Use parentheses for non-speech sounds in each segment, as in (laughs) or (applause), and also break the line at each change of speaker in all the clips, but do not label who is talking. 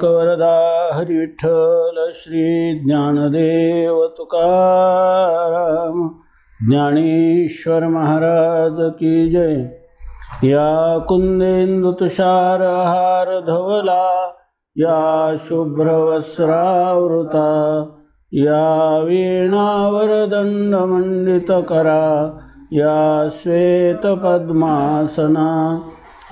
कवरदा हरि विठ्ठल श्री ज्ञानदेव तुकाराम ज्ञानेश्वर महाराज की जय या कुंदेंदु तुषार हार धवला या शुभ्रवस्रावृता या वीणावरदण्डमण्डितकरा या श्वेतपद्मासना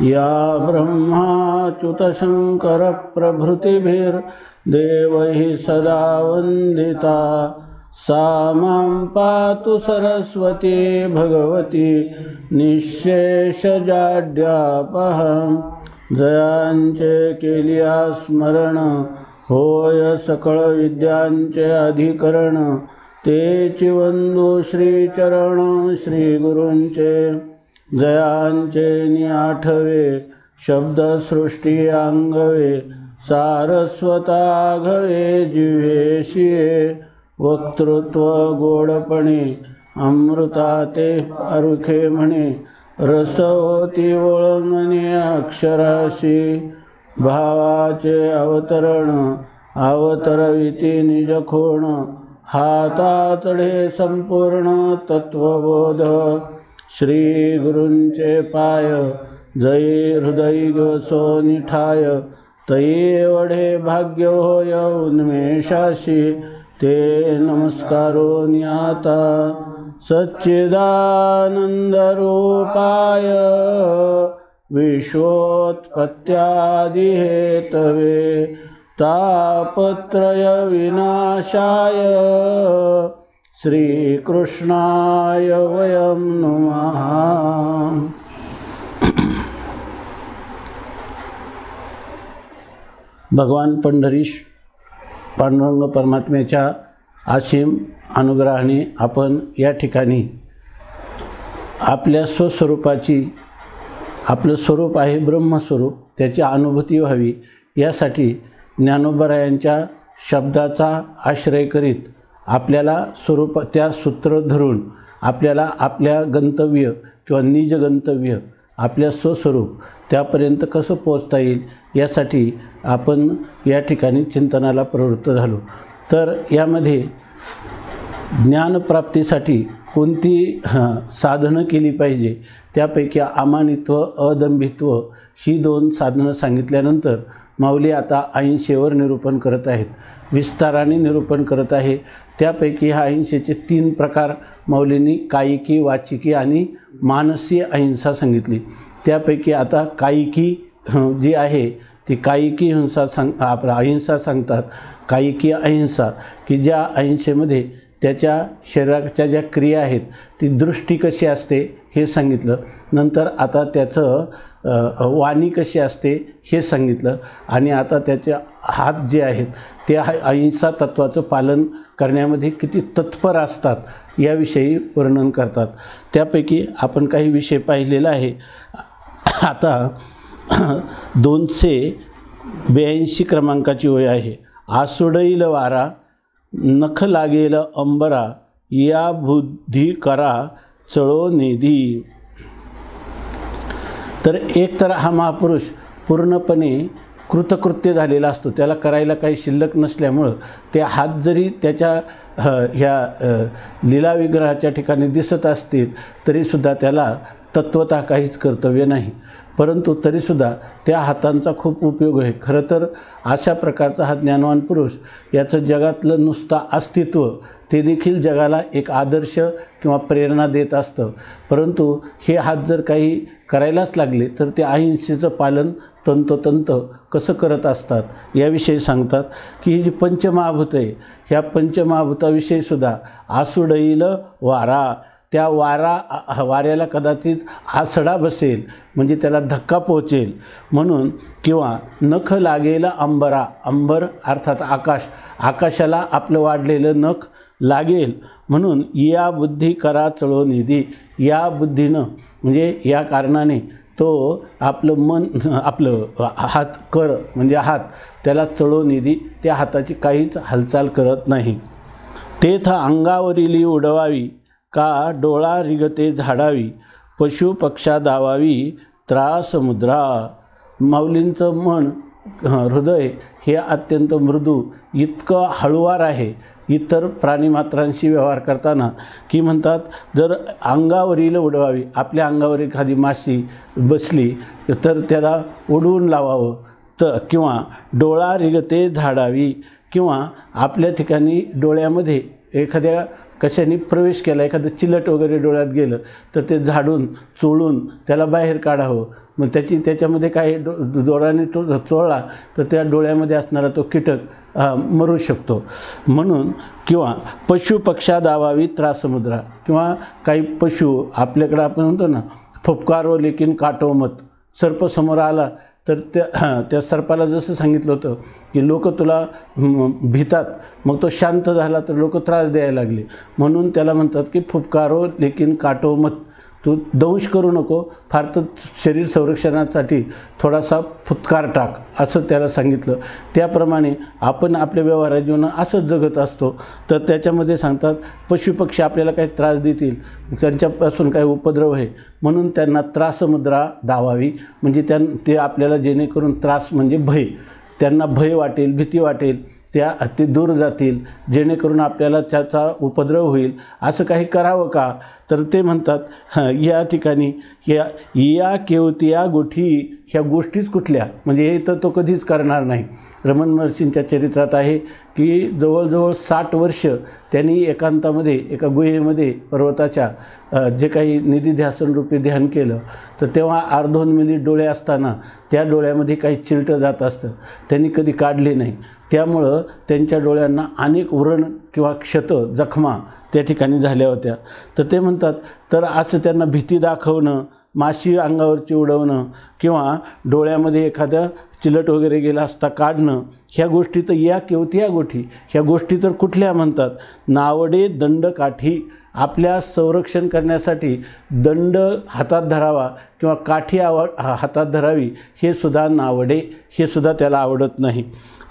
या ब्रह्माच्युतशङ्करप्रभृतिभिर्देवैः सदा वन्दिता सा पातु सरस्वती भगवती निःशेषजाड्यापहं जयांचे केलिया स्मरण होय सकळ अधिकरण ते चिवंदु श्रीचरण गुरुंचे जयांचे आठवे शब्दसृष्टी अंगवे सारस्वताघवे जिव्हे वक्तृत्व गोडपणे अमृता ते अरुखे म्हणे रसवती वळमणे अक्षराशी भावाचे अवतरण अवतरविती निजखोण हातातडे संपूर्ण तत्वबोध श्री गुरुंचे पाय जय हृदय निठाय तैवडे वढे भाग्य होय उन्मेषाशी ते नमस्कारो नियाता सच्चिदानन्दरूपाय विश्वोत्पत्त्यादिहेतवे विनाशाय, श्रीकृष्णाय वयं नुमः भगवान पंढरीश पांडुरंग परमात्म्याच्या आशीम अनुग्रहाने आपण या ठिकाणी आपल्या स्वस्वरूपाची आपलं स्वरूप आहे ब्रह्मस्वरूप त्याची अनुभूती व्हावी यासाठी ज्ञानोबरायांच्या शब्दाचा आश्रय करीत आपल्याला स्वरूप त्या सूत्र धरून आपल्याला आपल्या गंतव्य किंवा निज गंतव्य आपल्या स्वस्वरूप त्यापर्यंत कसं पोचता येईल यासाठी आपण या ठिकाणी चिंतनाला प्रवृत्त झालो तर यामध्ये ज्ञानप्राप्तीसाठी कोणती साधनं केली पाहिजे त्यापैकी अमानित्व अदंभित्व ही दोन साधनं सांगितल्यानंतर माऊली आता अहिंसेवर निरूपण करत आहेत विस्ताराने निरूपण करत आहे त्यापैकी ह्या अहिंसेचे तीन प्रकार माऊलींनी कायिकी वाचिकी आणि मानसी अहिंसा सांगितली त्यापैकी आता कायिकी जी आहे ती कायिकी हिंसा सांग आपला अहिंसा सांगतात कायिकी अहिंसा की ज्या अहिंसेमध्ये त्याच्या शरीराच्या ज्या क्रिया आहेत ती दृष्टी कशी असते हे सांगितलं नंतर आता त्याचं वाणी कशी असते हे सांगितलं आणि आता त्याचे हात जे आहेत ते अहिंसा तत्वाचं पालन करण्यामध्ये किती तत्पर असतात याविषयी वर्णन करतात त्यापैकी आपण काही विषय पाहिलेला आहे आता दोनशे ब्याऐंशी क्रमांकाची वय आहे आसुडईल वारा नख लागेल अंबरा या बुद्धी करा चळो निधी तर एकतर हा महापुरुष पूर्णपणे कृतकृत्य झालेला असतो त्याला करायला काही शिल्लक नसल्यामुळं ते हात जरी त्याच्या ह्या विग्रहाच्या ठिकाणी दिसत असतील तरीसुद्धा त्याला तत्वतः काहीच कर्तव्य नाही परंतु तरीसुद्धा त्या हातांचा खूप उपयोग आहे खरं तर अशा प्रकारचा हा ज्ञानवान पुरुष याचं जगातलं नुसता अस्तित्व ते देखील जगाला एक आदर्श किंवा प्रेरणा देत असतं परंतु हे हात जर काही करायलाच लागले तर ते अहिंसेचं पालन तंतोतंत कसं करत असतात याविषयी सांगतात की ही जी पंचमहाभूत आहे ह्या पंचमहाभूताविषयीसुद्धा आसुडईल वारा त्या वारा वाऱ्याला कदाचित आसडा बसेल म्हणजे त्याला धक्का पोहोचेल म्हणून किंवा नख लागेल अंबरा अंबर अर्थात आकाश आकाशाला आपलं वाढलेलं नख लागेल म्हणून या बुद्धी करा चळो निधी या बुद्धीनं म्हणजे या कारणाने तो आपलं मन आपलं हात कर म्हणजे हात त्याला चळो निधी त्या हाताची काहीच हालचाल करत नाही तेथ अंगावरील उडवावी का डोळा रिगते झाडावी पशु दावावी त्रास मुद्रा माऊलींचं मन हृदय हे अत्यंत मृदू इतकं हळुवार आहे इतर प्राणीमात्रांशी व्यवहार करताना की म्हणतात जर अंगावरील उडवावी आपल्या अंगावर एखादी माशी बसली तर त्याला उडवून लावावं तर किंवा डोळा रिगते झाडावी किंवा आपल्या ठिकाणी डोळ्यामध्ये एखाद्या कशाने प्रवेश केला एखादं चिलट वगैरे डोळ्यात गेलं तर ते झाडून चोळून त्याला बाहेर काढावं मग त्याची त्याच्यामध्ये काही डो जोराने तो चोळला तर त्या डोळ्यामध्ये असणारा तो कीटक मरू शकतो म्हणून किंवा पशु पक्षा दावावी समुद्रा किंवा काही पशु आपल्याकडं आपण म्हणतो ना फुपकारो लेकिन काटो मत सर्प समोर आला तर त्या (clears throat) त्या सर्पाला जसं सांगितलं होतं की लोक तुला भितात मग तो शांत झाला तर लोक त्रास द्यायला लागले म्हणून त्याला म्हणतात की फुपकारो लेकिन काटो मत तू दंश करू नको फार तर शरीर संरक्षणासाठी थोडासा फुतकार टाक असं त्याला सांगितलं त्याप्रमाणे आपण आपल्या व्यवहार जीवन असंच जगत असतो तर त्याच्यामध्ये सांगतात पशुपक्षी आपल्याला काही त्रास देतील त्यांच्यापासून काही उपद्रव आहे म्हणून त्यांना त्रासमुद्रा दावावी म्हणजे त्यां ते आपल्याला जेणेकरून त्रास म्हणजे भय त्यांना भय वाटेल भीती वाटेल त्या ते दूर जातील जेणेकरून आपल्याला त्याचा उपद्रव होईल असं काही करावं का तर ते म्हणतात या ठिकाणी या या केवतिया गोठी ह्या गोष्टीच कुठल्या म्हणजे हे तर तो कधीच करणार नाही रमण महर्षींच्या चरित्रात आहे की जवळजवळ साठ वर्ष त्यांनी एकांतामध्ये एका गुहेमध्ये पर्वताच्या जे काही निधी रूपे ध्यान केलं तर तेव्हा अर्धोन मिनिट डोळे असताना त्या डोळ्यामध्ये काही चिलटं जात असतं त्यांनी कधी काढले नाही त्यामुळं त्यांच्या डोळ्यांना अनेक व्रण किंवा क्षतं जखमा त्या ठिकाणी झाल्या होत्या तर ते म्हणतात तर असं त्यांना भीती दाखवणं माशी अंगावरची उडवणं किंवा डोळ्यामध्ये एखाद्या चिलट वगैरे गेला असता काढणं ह्या गोष्टी तर या केवती या गोठी ह्या गोष्टी तर कुठल्या म्हणतात नावडे दंडकाठी आपल्या संरक्षण करण्यासाठी दंड हातात धरावा किंवा काठी आव हातात धरावी हे सुद्धा नावडे हे सुद्धा त्याला आवडत नाही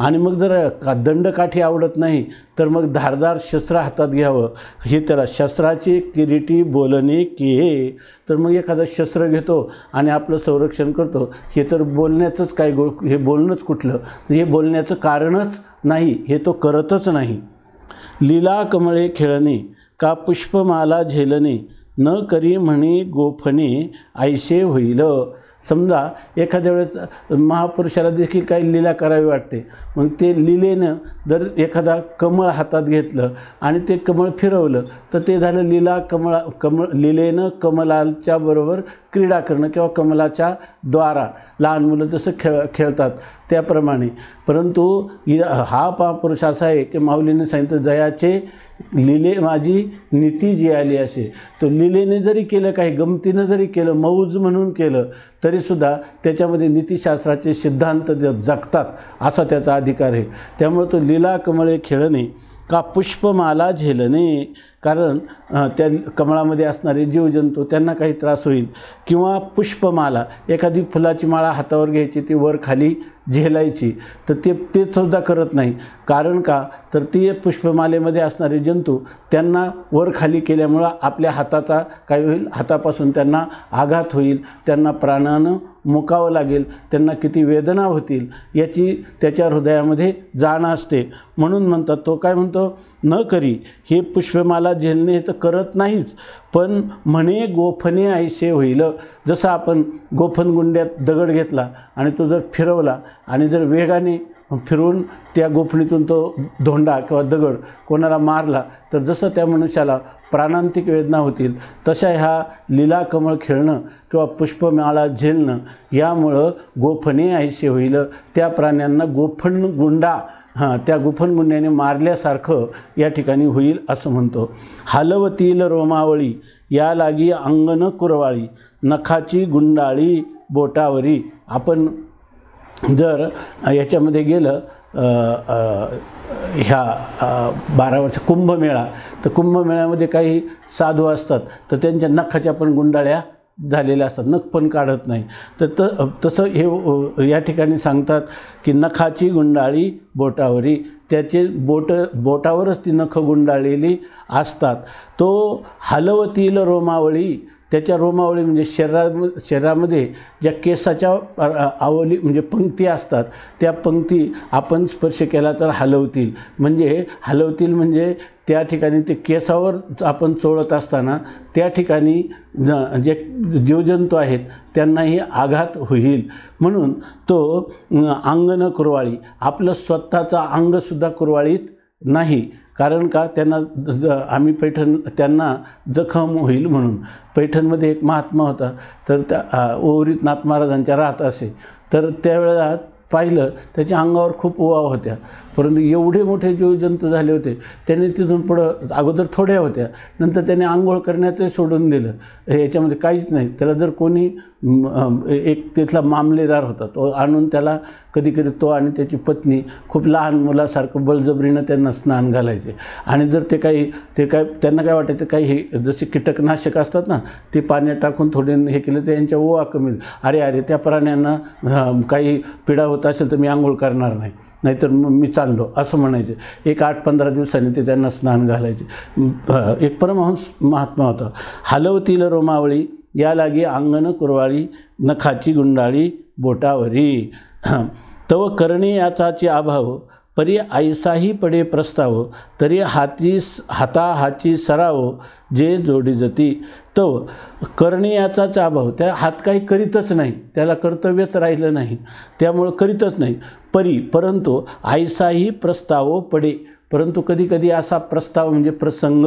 आणि मग जर का दंड काठी आवडत नाही तर मग धारदार शस्त्र हातात घ्यावं हे त्याला शस्त्राची किरीटी बोलणे की तर मग एखादं शस्त्र घेतो आणि आपलं संरक्षण करतो हे तर बोलण्याचंच काय गो हे बोलणंच कुठलं हे बोलण्याचं कारणच नाही हे तो करतच नाही लीला कमळे खेळणे का पुष्पमाला झेलणे न करी म्हणे गोफणे आयसे होईल समजा एखाद्या वेळेस महापुरुषाला देखील काही लीला करावी वाटते मग ते लिलेनं जर एखादा कमळ हातात घेतलं आणि ते कमळ फिरवलं तर ते झालं लीला कमळा कमळ लिलेनं कमलाच्या बरोबर क्रीडा करणं किंवा कमलाच्या द्वारा लहान मुलं जसं खेळ खेळतात त्याप्रमाणे परंतु हा महापुरुष असा आहे की माऊलीने सांगितलं जयाचे लिले माझी नीती जी आली असे तो लिलेने जरी केलं काही गमतीनं जरी केलं मौज म्हणून केलं तरीसुद्धा त्याच्यामध्ये नीतीशास्त्राचे सिद्धांत जगतात असा त्याचा अधिकार आहे त्यामुळं तो लिला कमळे खेळणे का पुष्पमाला झेलणे कारण त्या कमळामध्ये असणारे जीवजंतू त्यांना काही त्रास होईल किंवा पुष्पमाला एखादी फुलाची माळा हातावर घ्यायची ती वर खाली झेलायची तर ते ते सुद्धा करत नाही कारण का तर ती पुष्पमालेमध्ये असणारे जंतू त्यांना वर खाली केल्यामुळं आपल्या हाताचा काय होईल हातापासून त्यांना आघात होईल त्यांना प्राणानं मुकावं लागेल त्यांना किती वेदना होतील याची त्याच्या हृदयामध्ये जाण असते म्हणून म्हणतात तो काय म्हणतो न करी हे पुष्पमाला झेलणे तर करत नाहीच पण म्हणे गोफने ऐसे होईल जसं आपण गोफनगुंड्यात दगड घेतला आणि तो जर फिरवला आणि जर वेगाने फिरून त्या गोफणीतून तो धोंडा किंवा दगड कोणाला मारला तर जसं त्या मनुष्याला प्राणांतिक वेदना होतील तशा ह्या लिला कमळ खेळणं किंवा पुष्पमाळा झेलणं यामुळं गोफणे ऐसे होईल त्या प्राण्यांना गोफण गुंडा हां त्या गुफण गुंड्याने मारल्यासारखं या ठिकाणी होईल असं म्हणतो हालवतील रोमावळी या लागी अंगण कुरवाळी नखाची गुंडाळी बोटावरी आपण जर याच्यामध्ये गेलं ह्या बारा वर्ष कुंभमेळा तर कुंभमेळ्यामध्ये काही साधू असतात तर त्यांच्या नखाच्या पण गुंडाळ्या झालेल्या असतात नख पण काढत नाही तर त तसं हे या ठिकाणी सांगतात की नखाची गुंडाळी बोटावरी त्याचे बोट बोटावरच ती नख गुंडाळलेली असतात तो हलवतील रोमावळी त्याच्या रोमावळी म्हणजे शरीरा शरीरामध्ये ज्या केसाच्या आवली म्हणजे पंक्ती असतात त्या पंक्ती आपण स्पर्श केला तर हलवतील म्हणजे हलवतील म्हणजे त्या ठिकाणी ते केसावर आपण चोळत असताना त्या ठिकाणी ज जे जीवजंतू आहेत त्यांनाही आघात होईल म्हणून तो अंगण कुरवाळी आपलं स्वतःचं अंगसुद्धा कुरवाळीत नाही कारण का त्यांना आम्ही पैठण त्यांना जखम होईल म्हणून पैठणमध्ये एक महात्मा होता तर त्या ओवरीत नाथ महाराजांच्या राहत असे तर त्यावेळेला पाहिलं त्याच्या अंगावर खूप ओवा होत्या परंतु एवढे मोठे जीवजंतू झाले होते त्यांनी तिथून पुढं अगोदर थोड्या होत्या नंतर त्याने आंघोळ करण्याचं सोडून दिलं याच्यामध्ये काहीच नाही त्याला जर कोणी एक तिथला मामलेदार होता तो आणून त्याला कधीकधी तो आणि त्याची पत्नी खूप लहान मुलासारखं बळजबरीनं त्यांना स्नान घालायचे आणि जर ते काही ते काय त्यांना काय वाटायचं काही हे जसे कीटकनाशक असतात ना ते पाण्यात टाकून थोडे हे केलं तर यांच्या ओवा कमी अरे अरे त्या प्राण्यांना काही पिढा होत असेल तर मी आंघोळ करणार नाही नाहीतर मग मी चाललो असं म्हणायचे एक आठ पंधरा दिवसांनी ते त्यांना स्नान घालायचे एक परमहंस महात्मा होता हलवतील रोमावळी या लागी अंगण कुरवाळी नखाची गुंडाळी बोटावरी तव करणी याचाची अभाव परी आईसाही पडे प्रस्ताव तरी हाती हाता हाची सराव जे जोडी जती तव करणे याचाच अभाव त्या हात काही करीतच नाही त्याला कर्तव्यच राहिलं नाही त्यामुळं करीतच नाही परी परंतु आयसाही प्रस्ताव पडे परंतु कधीकधी असा प्रस्ताव म्हणजे प्रसंग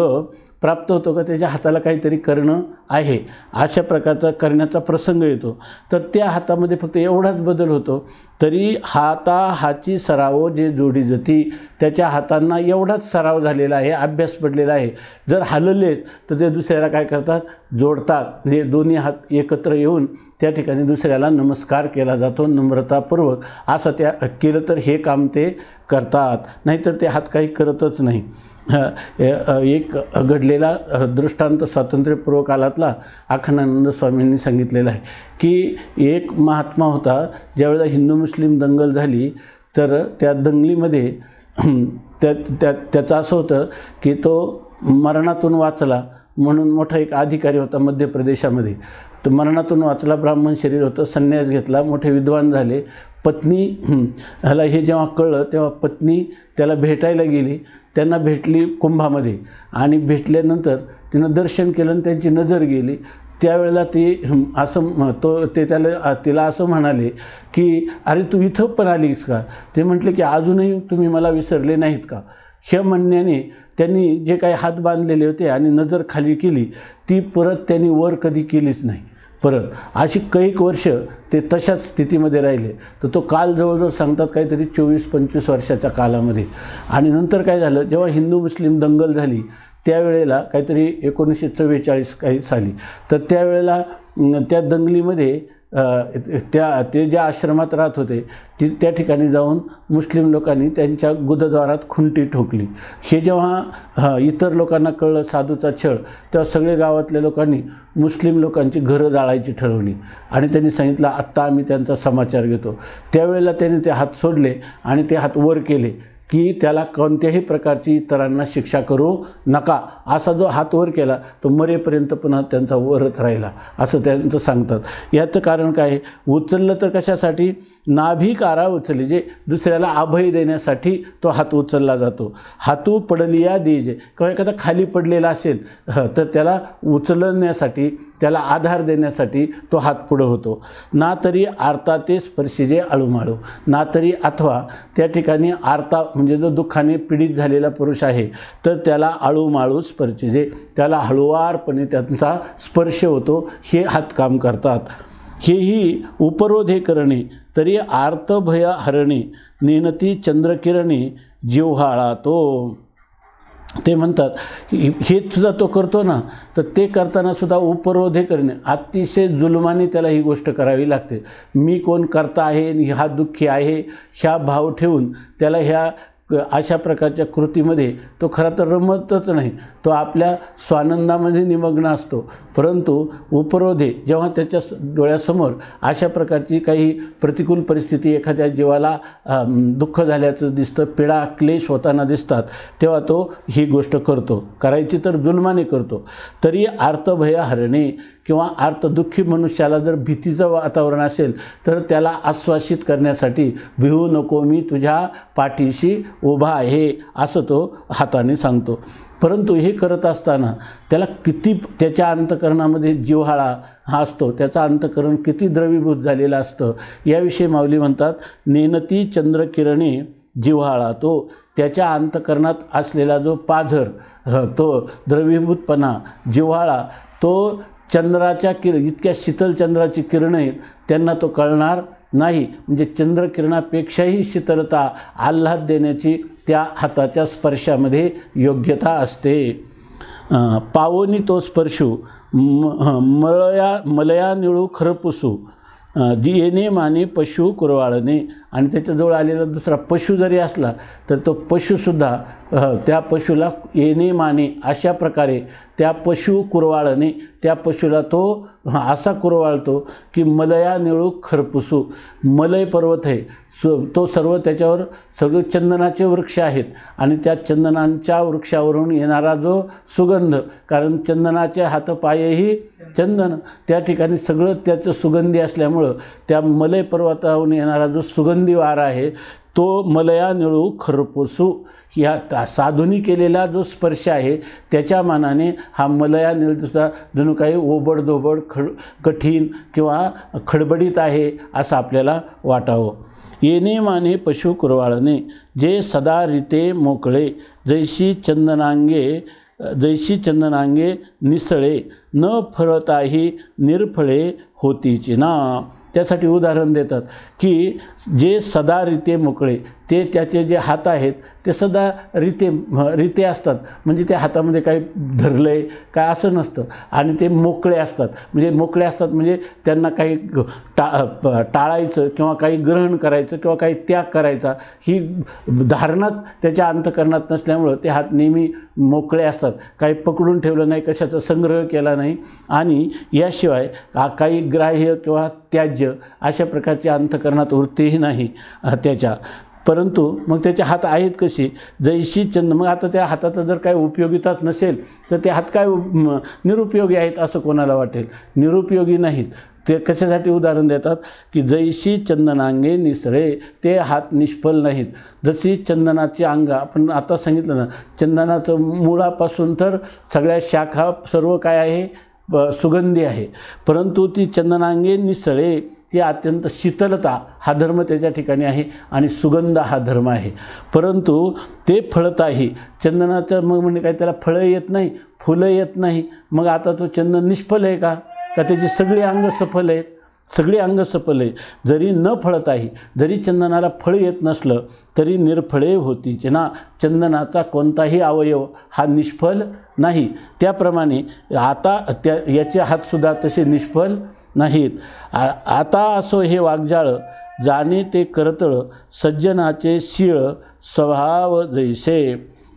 प्राप्त होतो का त्याच्या हाताला काहीतरी करणं आहे अशा प्रकारचा करण्याचा प्रसंग येतो तर त्या हातामध्ये फक्त एवढाच बदल होतो तरी हाता हाची सराव जे जोडी जती त्याच्या हातांना एवढाच सराव झालेला आहे अभ्यास पडलेला आहे जर हलले तर ते दुसऱ्याला काय करतात जोडतात म्हणजे दोन्ही हात एकत्र येऊन त्या ठिकाणी दुसऱ्याला नमस्कार केला जातो नम्रतापूर्वक असं त्या केलं तर हे काम ते करतात नाहीतर ते हात काही करतच नाही एक घडलेला दृष्टांत स्वातंत्र्यपूर्व कालातला आखनानंद स्वामींनी सांगितलेला आहे की एक महात्मा होता ज्यावेळेला हिंदू मुस्लिम दंगल झाली तर त्या दंगलीमध्ये (clears throat) त्या त्या त्याचं असं होतं की तो मरणातून वाचला म्हणून मोठा एक अधिकारी होता मध्य प्रदेशामध्ये तर मरणातून वाचला ब्राह्मण शरीर होतं संन्यास घेतला मोठे विद्वान झाले पत्नी ह्याला हे जेव्हा कळलं तेव्हा पत्नी त्याला भेटायला गेली त्यांना भेटली कुंभामध्ये आणि भेटल्यानंतर तिनं दर्शन केलं आणि त्यांची नजर गेली त्यावेळेला ती असं तो ते त्याला तिला असं म्हणाले की अरे तू इथं पण आलीस का ते म्हटले की अजूनही तुम्ही मला विसरले नाहीत का हे म्हणण्याने त्यांनी जे काही हात बांधलेले होते आणि नजर खाली केली ती परत त्यांनी वर कधी केलीच नाही परत अशी कैक वर्ष ते तशाच स्थितीमध्ये राहिले तर तो काल जवळजवळ सांगतात काहीतरी चोवीस पंचवीस वर्षाच्या कालामध्ये आणि नंतर काय झालं जेव्हा हिंदू मुस्लिम दंगल झाली त्यावेळेला काहीतरी एकोणीसशे चव्वेचाळीस काही साली तर त्यावेळेला त्या दंगलीमध्ये त्या ते ज्या आश्रमात राहत होते ती त्या ठिकाणी जाऊन मुस्लिम लोकांनी त्यांच्या गुदद्वारात खुंटी ठोकली हे जेव्हा इतर लोकांना कळलं साधूचा छळ तेव्हा सगळे गावातल्या लोकांनी मुस्लिम लोकांची घरं जाळायची ठरवली आणि त्यांनी सांगितलं आत्ता आम्ही त्यांचा समाचार घेतो त्यावेळेला त्यांनी ते हात सोडले आणि ते हात वर केले की त्याला कोणत्याही प्रकारची इतरांना शिक्षा करू नका असा जो हात वर केला तो मरेपर्यंत पुन्हा त्यांचा वरत राहिला असं त्यांचं सांगतात याचं कारण काय उचललं तर कशासाठी नाभिकारा उचलली जे दुसऱ्याला अभय देण्यासाठी तो हात उचलला जातो हातू या देजे किंवा एखादा खाली पडलेला असेल तर त्याला उचलण्यासाठी त्याला आधार देण्यासाठी तो हात पुढं होतो ना तरी आर्ता ते जे आळूमाळू ना तरी अथवा त्या ठिकाणी आर्ता म्हणजे जो दुःखाने पीडित झालेला पुरुष आहे तर त्याला आळूमाळू जे त्याला हळुवारपणे त्यांचा स्पर्श होतो हे हातकाम करतात हेही उपरोधे करणे तरी आर्तभय हरणे नेनती चंद्रकिरणे जिव्हाळा तो ते म्हणतात हे सुद्धा तो करतो ना तर ते करताना सुद्धा उपरोधे करणे अतिशय जुलमाने त्याला ही गोष्ट करावी लागते मी कोण करता आहे हा दुःखी आहे ह्या भाव ठेवून त्याला ह्या अशा प्रकारच्या कृतीमध्ये तो खरा तर रमतच नाही तो आपल्या स्वानंदामध्ये निमग्न असतो परंतु उपरोधे जेव्हा त्याच्या डोळ्यासमोर अशा प्रकारची काही प्रतिकूल परिस्थिती एखाद्या जीवाला दुःख झाल्याचं दिसतं पीडा क्लेश होताना दिसतात तेव्हा तो ही गोष्ट करतो करायची तर जुलमाने करतो तरी आर्तभय हरणे किंवा अर्थ मनुष्याला जर भीतीचं वातावरण असेल तर त्याला आश्वासित करण्यासाठी भिवू नको मी तुझ्या पाठीशी उभा आहे असं तो हाताने सांगतो परंतु हे करत असताना त्याला किती त्याच्या अंतकरणामध्ये जिव्हाळा हा असतो त्याचा अंतकरण किती द्रवीभूत झालेलं असतं याविषयी माऊली म्हणतात नेनती चंद्रकिरणी जिव्हाळा तो त्याच्या अंतकरणात असलेला जो पाझर तो द्रवीभूतपणा जिव्हाळा तो चंद्राच्या किर इतक्या शीतल चंद्राची किरणं आहेत त्यांना तो कळणार नाही म्हणजे चंद्रकिरणापेक्षाही शीतलता आल्हाद देण्याची त्या हाताच्या स्पर्शामध्ये योग्यता असते पावोनी तो स्पर्शू म मळया मलया निळू खरपुसू जी येणे माने पशु कुरवाळणे आणि त्याच्याजवळ आलेला दुसरा पशु जरी असला तर तो पशुसुद्धा त्या पशुला येणे माने अशा प्रकारे त्या पशु कुरवाळणे त्या पशुला तो असा कुरवाळतो की मलया निळू खरपुसू मलय पर्वत आहे तो सर्व त्याच्यावर सर्व चंदनाचे वृक्ष आहेत आणि त्या चंदनांच्या वृक्षावरून येणारा जो सुगंध कारण चंदनाचे हातपायही चंदन त्या ठिकाणी सगळं त्याचं सुगंधी असल्यामुळं त्या मलय पर्वतावरून येणारा जो सुगंध दीवार आहे तो मलया निळू खरपोसू ह्या साधुनी केलेला जो स्पर्श आहे त्याच्या मानाने हा मलया निळूचा जणू काही ओबडधोबड खड कठीण किंवा खडबडीत आहे असं आपल्याला वाटावं येणे माने पशु कुरवाळणे जे सदा रिते मोकळे जैशी चंदनांगे जैशी चंदनांगे निसळे न फळताही निरफळे होतीची ना त्यासाठी उदाहरण देतात की जे सदारिते मोकळे ते त्याचे जे हात आहेत ते सदा रिते रिते असतात म्हणजे त्या हातामध्ये काही धरलं आहे काय असं नसतं आणि ते मोकळे असतात म्हणजे मोकळे असतात म्हणजे त्यांना काही टा टाळायचं किंवा काही ग्रहण करायचं किंवा काही त्याग करायचा ही धारणाच त्याच्या अंतकरणात नसल्यामुळं ते हात नेहमी मोकळे असतात काही पकडून ठेवलं नाही कशाचा संग्रह केला नाही आणि याशिवाय काही ग्राह्य किंवा त्याज्य अशा प्रकारची अंतकरणात वृत्तीही नाही त्याच्या परंतु मग त्याचे हात आहेत कशी जैशी चंद मग आता त्या हाताचा जर काही उपयोगिताच नसेल तर ते हात काय निरुपयोगी आहेत असं कोणाला वाटेल निरुपयोगी नाहीत ते कशासाठी उदाहरण देतात की जैशी चंदनांगे निसळे ते हात निष्फल नाहीत जशी चंदनाची अंग आपण आता सांगितलं ना चंदनाचं मुळापासून तर सगळ्या शाखा सर्व काय आहे सुगंधी आहे परंतु ती चंदनांगे निसळे ती अत्यंत शीतलता हा धर्म त्याच्या ठिकाणी आहे आणि सुगंध हा धर्म आहे परंतु ते फळताही चंदनाचं मग म्हणजे काय त्याला फळं येत नाही फुलं येत नाही मग आता तो चंदन निष्फल आहे का का त्याची सगळी अंग सफल आहेत सगळे अंग सपले जरी न फळत आहे जरी चंदनाला फळ येत नसलं तरी निर्फळे होती ना चंदनाचा कोणताही अवयव हा निष्फल नाही त्याप्रमाणे आता त्या याचे हातसुद्धा तसे निष्फल नाहीत आ आता असो हे वागजाळ जाणे ते करतळ सज्जनाचे शिळ स्वभाव जैसे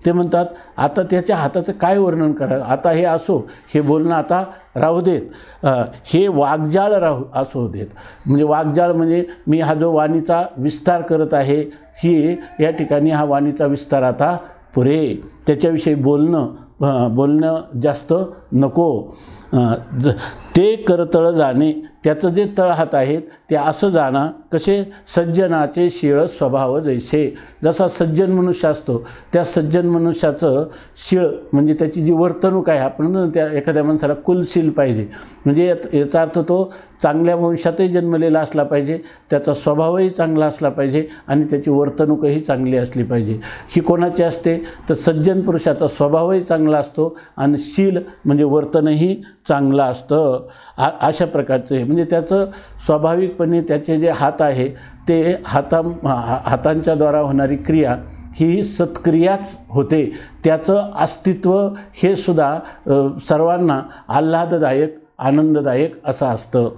ते म्हणतात आता त्याच्या हाताचं काय वर्णन करा आता हे असो हे बोलणं आता राहू देत हे वागजाळ राहू असो देत म्हणजे वागजाळ म्हणजे मी हा जो वाणीचा विस्तार करत आहे ही या ठिकाणी हा वाणीचा विस्तार आता पुरे त्याच्याविषयी बोलणं बोलणं जास्त नको ते करतळ जाणे त्याचं जे तळहात आहेत ते असं जाणं कसे सज्जनाचे शिळ स्वभाव जैसे जसा सज्जन मनुष्य असतो त्या सज्जन मनुष्याचं शिळ म्हणजे त्याची जी वर्तणूक आहे आपण त्या एखाद्या माणसाला कुलशील पाहिजे म्हणजे याचा अर्थ तो चांगल्या वंशातही जन्मलेला असला पाहिजे त्याचा स्वभावही चांगला असला पाहिजे आणि त्याची वर्तणूकही चांगली असली पाहिजे ही कोणाची असते तर सज्जन पुरुषाचा स्वभावही चांगला असतो आणि शील म्हणजे म्हणजे वर्तनही चांगलं असतं आ अशा प्रकारचं हे म्हणजे त्याचं स्वाभाविकपणे त्याचे जे हात आहे ते हाता हातांच्या द्वारा होणारी क्रिया ही सत्क्रियाच होते त्याचं अस्तित्व हे सुद्धा सर्वांना आल्हाददायक आनंददायक असं असतं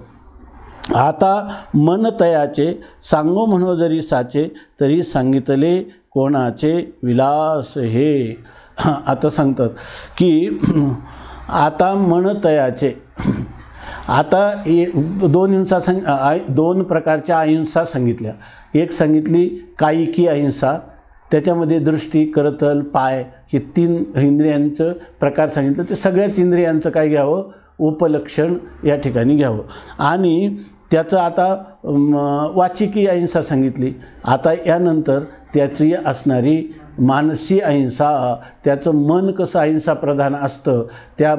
आता मन तयाचे सांगो म्हणो जरी साचे तरी सांगितले कोणाचे विलास हे आता सांगतात की आता मन तयाचे आता ए दोन हिंसा सांग दोन प्रकारच्या अहिंसा सांगितल्या एक सांगितली कायिकी अहिंसा त्याच्यामध्ये दृष्टी करतल पाय हे तीन इंद्रियांचं प्रकार सांगितलं ते सगळ्याच इंद्रियांचं काय घ्यावं उपलक्षण या ठिकाणी घ्यावं आणि त्याचं आता वाचिकी अहिंसा सांगितली आता यानंतर त्याची असणारी मानसी अहिंसा त्याचं मन कसं अहिंसा प्रधान असतं त्या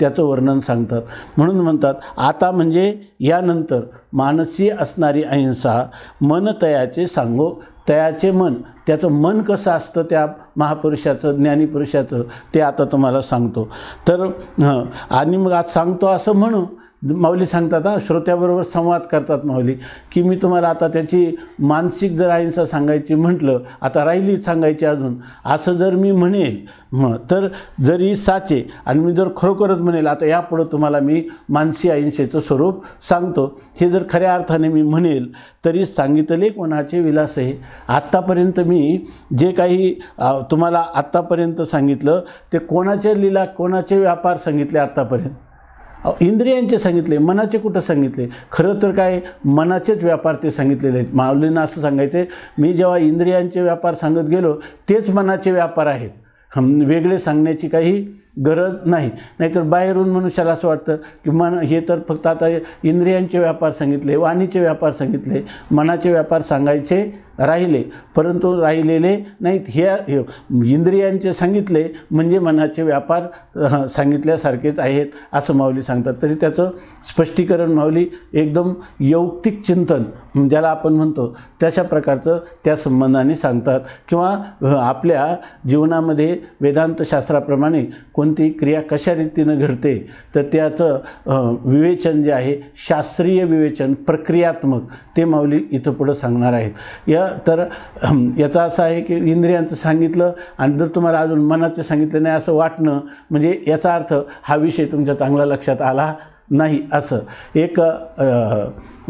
त्याचं वर्णन सांगतात म्हणून म्हणतात आता म्हणजे यानंतर मानसी असणारी अहिंसा मन तयाचे सांगो तयाचे मन त्याचं मन कसं असतं त्या महापुरुषाचं ज्ञानीपुरुषाचं ते आता तुम्हाला सांगतो तर आणि मग आज सांगतो असं म्हणू माऊली सांगतात हां श्रोत्याबरोबर संवाद करतात माऊली की मी तुम्हाला आता त्याची मानसिक जर अहिंसा सांगायची म्हटलं आता राहिली सांगायची अजून असं जर मी म्हणेल मग तर जरी साचे आणि मी जर खरोखरच म्हणेल आता यापुढं तुम्हाला मी मानसी अहिंसेचं स्वरूप सांगतो हे जर खऱ्या अर्थाने मी म्हणेल तरी सांगितले कोणाचे विलास आहे आत्तापर्यंत मी जे काही तुम्हाला आत्तापर्यंत सांगितलं ते कोणाचे लिला कोणाचे व्यापार सांगितले आत्तापर्यंत इंद्रियांचे सांगितले मनाचे कुठं सांगितले खरं तर काय मनाचेच व्यापार ते सांगितलेले आहेत माऊलींना असं सांगायचे मी जेव्हा इंद्रियांचे व्यापार सांगत गेलो तेच मनाचे व्यापार आहेत हम वेगळे सांगण्याची काही गरज नाही नाहीतर बाहेरून मनुष्याला असं वाटतं की मन हे तर फक्त आता इंद्रियांचे व्यापार सांगितले वाणीचे व्यापार सांगितले मनाचे व्यापार सांगायचे राहिले परंतु राहिलेले नाहीत हे इंद्रियांचे सांगितले म्हणजे मनाचे व्यापार सांगितल्यासारखेच आहेत असं माऊली सांगतात तरी त्याचं स्पष्टीकरण माऊली एकदम यौक्तिक चिंतन ज्याला आपण म्हणतो तशा प्रकारचं त्या संबंधाने सांगतात किंवा आपल्या जीवनामध्ये वेदांतशास्त्राप्रमाणे कोणती क्रिया कशा रीतीनं घडते तर त्याचं विवेचन जे आहे शास्त्रीय विवेचन प्रक्रियात्मक ते माऊली इथं पुढं सांगणार आहेत या तर याचा असा आहे की इंद्रियांचं सांगितलं आणि जर तुम्हाला अजून मनाचं सांगितलं नाही असं वाटणं म्हणजे याचा अर्थ हा विषय तुमच्या चांगला लक्षात आला नाही असं एक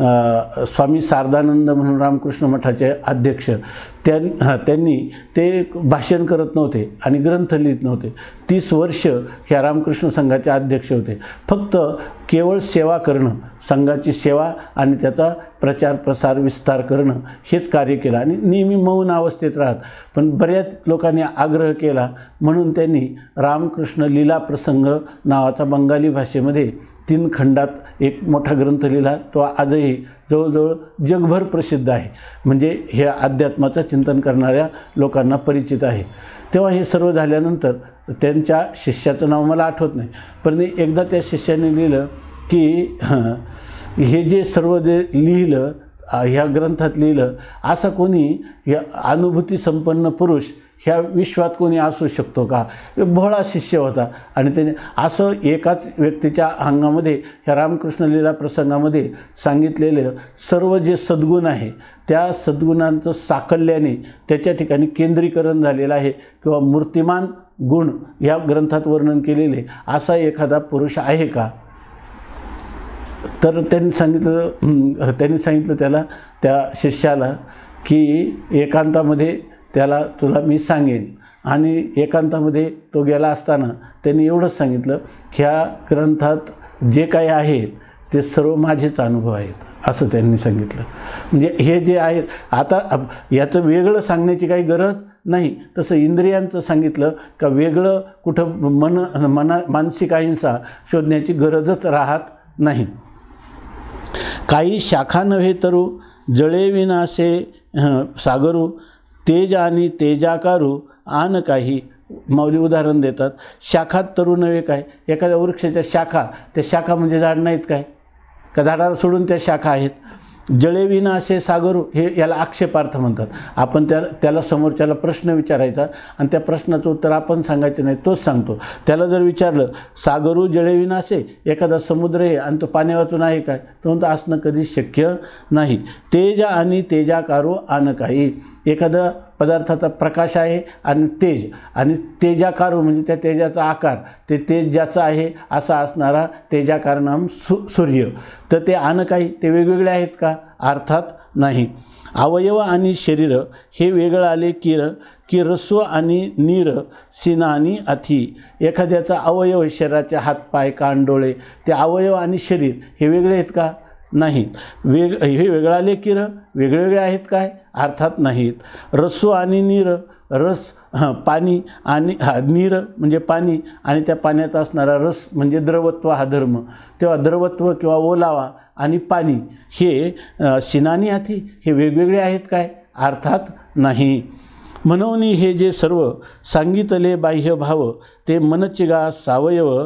स्वामी शारदानंद म्हणून रामकृष्ण मठाचे अध्यक्ष त्यां त्यांनी ते भाषण करत नव्हते आणि ग्रंथ लिहित नव्हते तीस वर्ष ह्या रामकृष्ण संघाचे अध्यक्ष होते फक्त केवळ सेवा करणं संघाची सेवा आणि त्याचा प्रचार प्रसार विस्तार करणं हेच कार्य केलं आणि नेहमी मौन अवस्थेत राहत पण बऱ्याच लोकांनी आग्रह केला म्हणून त्यांनी रामकृष्ण लीला प्रसंग नावाचा बंगाली भाषेमध्ये तीन खंडात एक मोठा ग्रंथ लिहिला तो आजही ठिकाणी जवळजवळ जगभर प्रसिद्ध आहे म्हणजे हे अध्यात्माचं चिंतन करणाऱ्या लोकांना परिचित आहे तेव्हा हे सर्व झाल्यानंतर त्यांच्या शिष्याचं नाव मला आठवत नाही पण एकदा त्या शिष्याने लिहिलं की हे जे सर्व जे लिहिलं ह्या ग्रंथात लिहिलं असं कोणी या अनुभूती संपन्न पुरुष ह्या विश्वात कोणी असू शकतो का भोळा शिष्य होता आणि त्याने असं एकाच व्यक्तीच्या अंगामध्ये ह्या रामकृष्ण लीला प्रसंगामध्ये सांगितलेलं सर्व जे सद्गुण आहे त्या सद्गुणांचं साकल्याने त्याच्या ठिकाणी केंद्रीकरण झालेलं आहे किंवा मूर्तिमान गुण या ग्रंथात वर्णन केलेले असा एखादा पुरुष आहे का तर त्यांनी सांगितलं त्यांनी सांगितलं त्याला त्या शिष्याला की एकांतामध्ये त्याला तुला मी सांगेन आणि एकांतामध्ये तो गेला असताना त्यांनी एवढंच सांगितलं ह्या ग्रंथात जे काही आहेत ते सर्व माझेच अनुभव आहेत असं त्यांनी सांगितलं म्हणजे हे जे आहेत आता याचं वेगळं सांगण्याची काही गरज नाही तसं इंद्रियांचं सांगितलं का वेगळं कुठं मन मना मानसिक अहिंसा शोधण्याची गरजच राहत नाही काही शाखा नव्हे तरू जळे सागरू तेज आणि तेजाकारू आन काही माऊली उदाहरण देतात शाखात तरुण नव्हे काय एखाद्या वृक्षाच्या शाखा त्या शाखा म्हणजे झाड नाहीत काय का झाडाला सोडून त्या शाखा आहेत जळेविना असे सागर हे याला आक्षेपार्थ म्हणतात आपण त्या त्याला समोरच्याला प्रश्न विचारायचा आणि त्या प्रश्नाचं उत्तर आपण सांगायचं नाही तोच सांगतो त्याला जर विचारलं सागरू जळेविना असे एखादा समुद्र आहे आणि तो पाण्यावाचून आहे काय तो म्हणतो असणं कधी शक्य नाही तेजा आणि तेजाकारू आण काही एखादं पदार्थाचा प्रकाश आहे आणि तेज आणि तेजाकार म्हणजे त्या तेजाचा आकार ते तेज ज्याचा आहे असा असणारा तेजाकार नाम सु सूर्य तर ते आण काही ते वेगवेगळे आहेत का अर्थात नाही अवयव आणि शरीर हे वेगळं आले किर की रस्व आणि नीर सिना आणि अथि एखाद्याचा अवयव शरीराचे हातपाय कान डोळे ते अवयव आणि शरीर हे वेगळे आहेत का नाही वेग हे वेगळं आले किर वेगळेवेगळे आहेत काय अर्थात नाहीत रसो आणि नीर रस पाणी आणि हा नीर म्हणजे पाणी आणि त्या पाण्याचा असणारा रस म्हणजे द्रवत्व हा धर्म तेव्हा द्रवत्व किंवा ओलावा आणि पाणी हे शिनानी हाती हे वेगवेगळे आहेत काय अर्थात नाही म्हणून हे जे सर्व सांगितले बाह्य भाव ते मनचिगा सावयव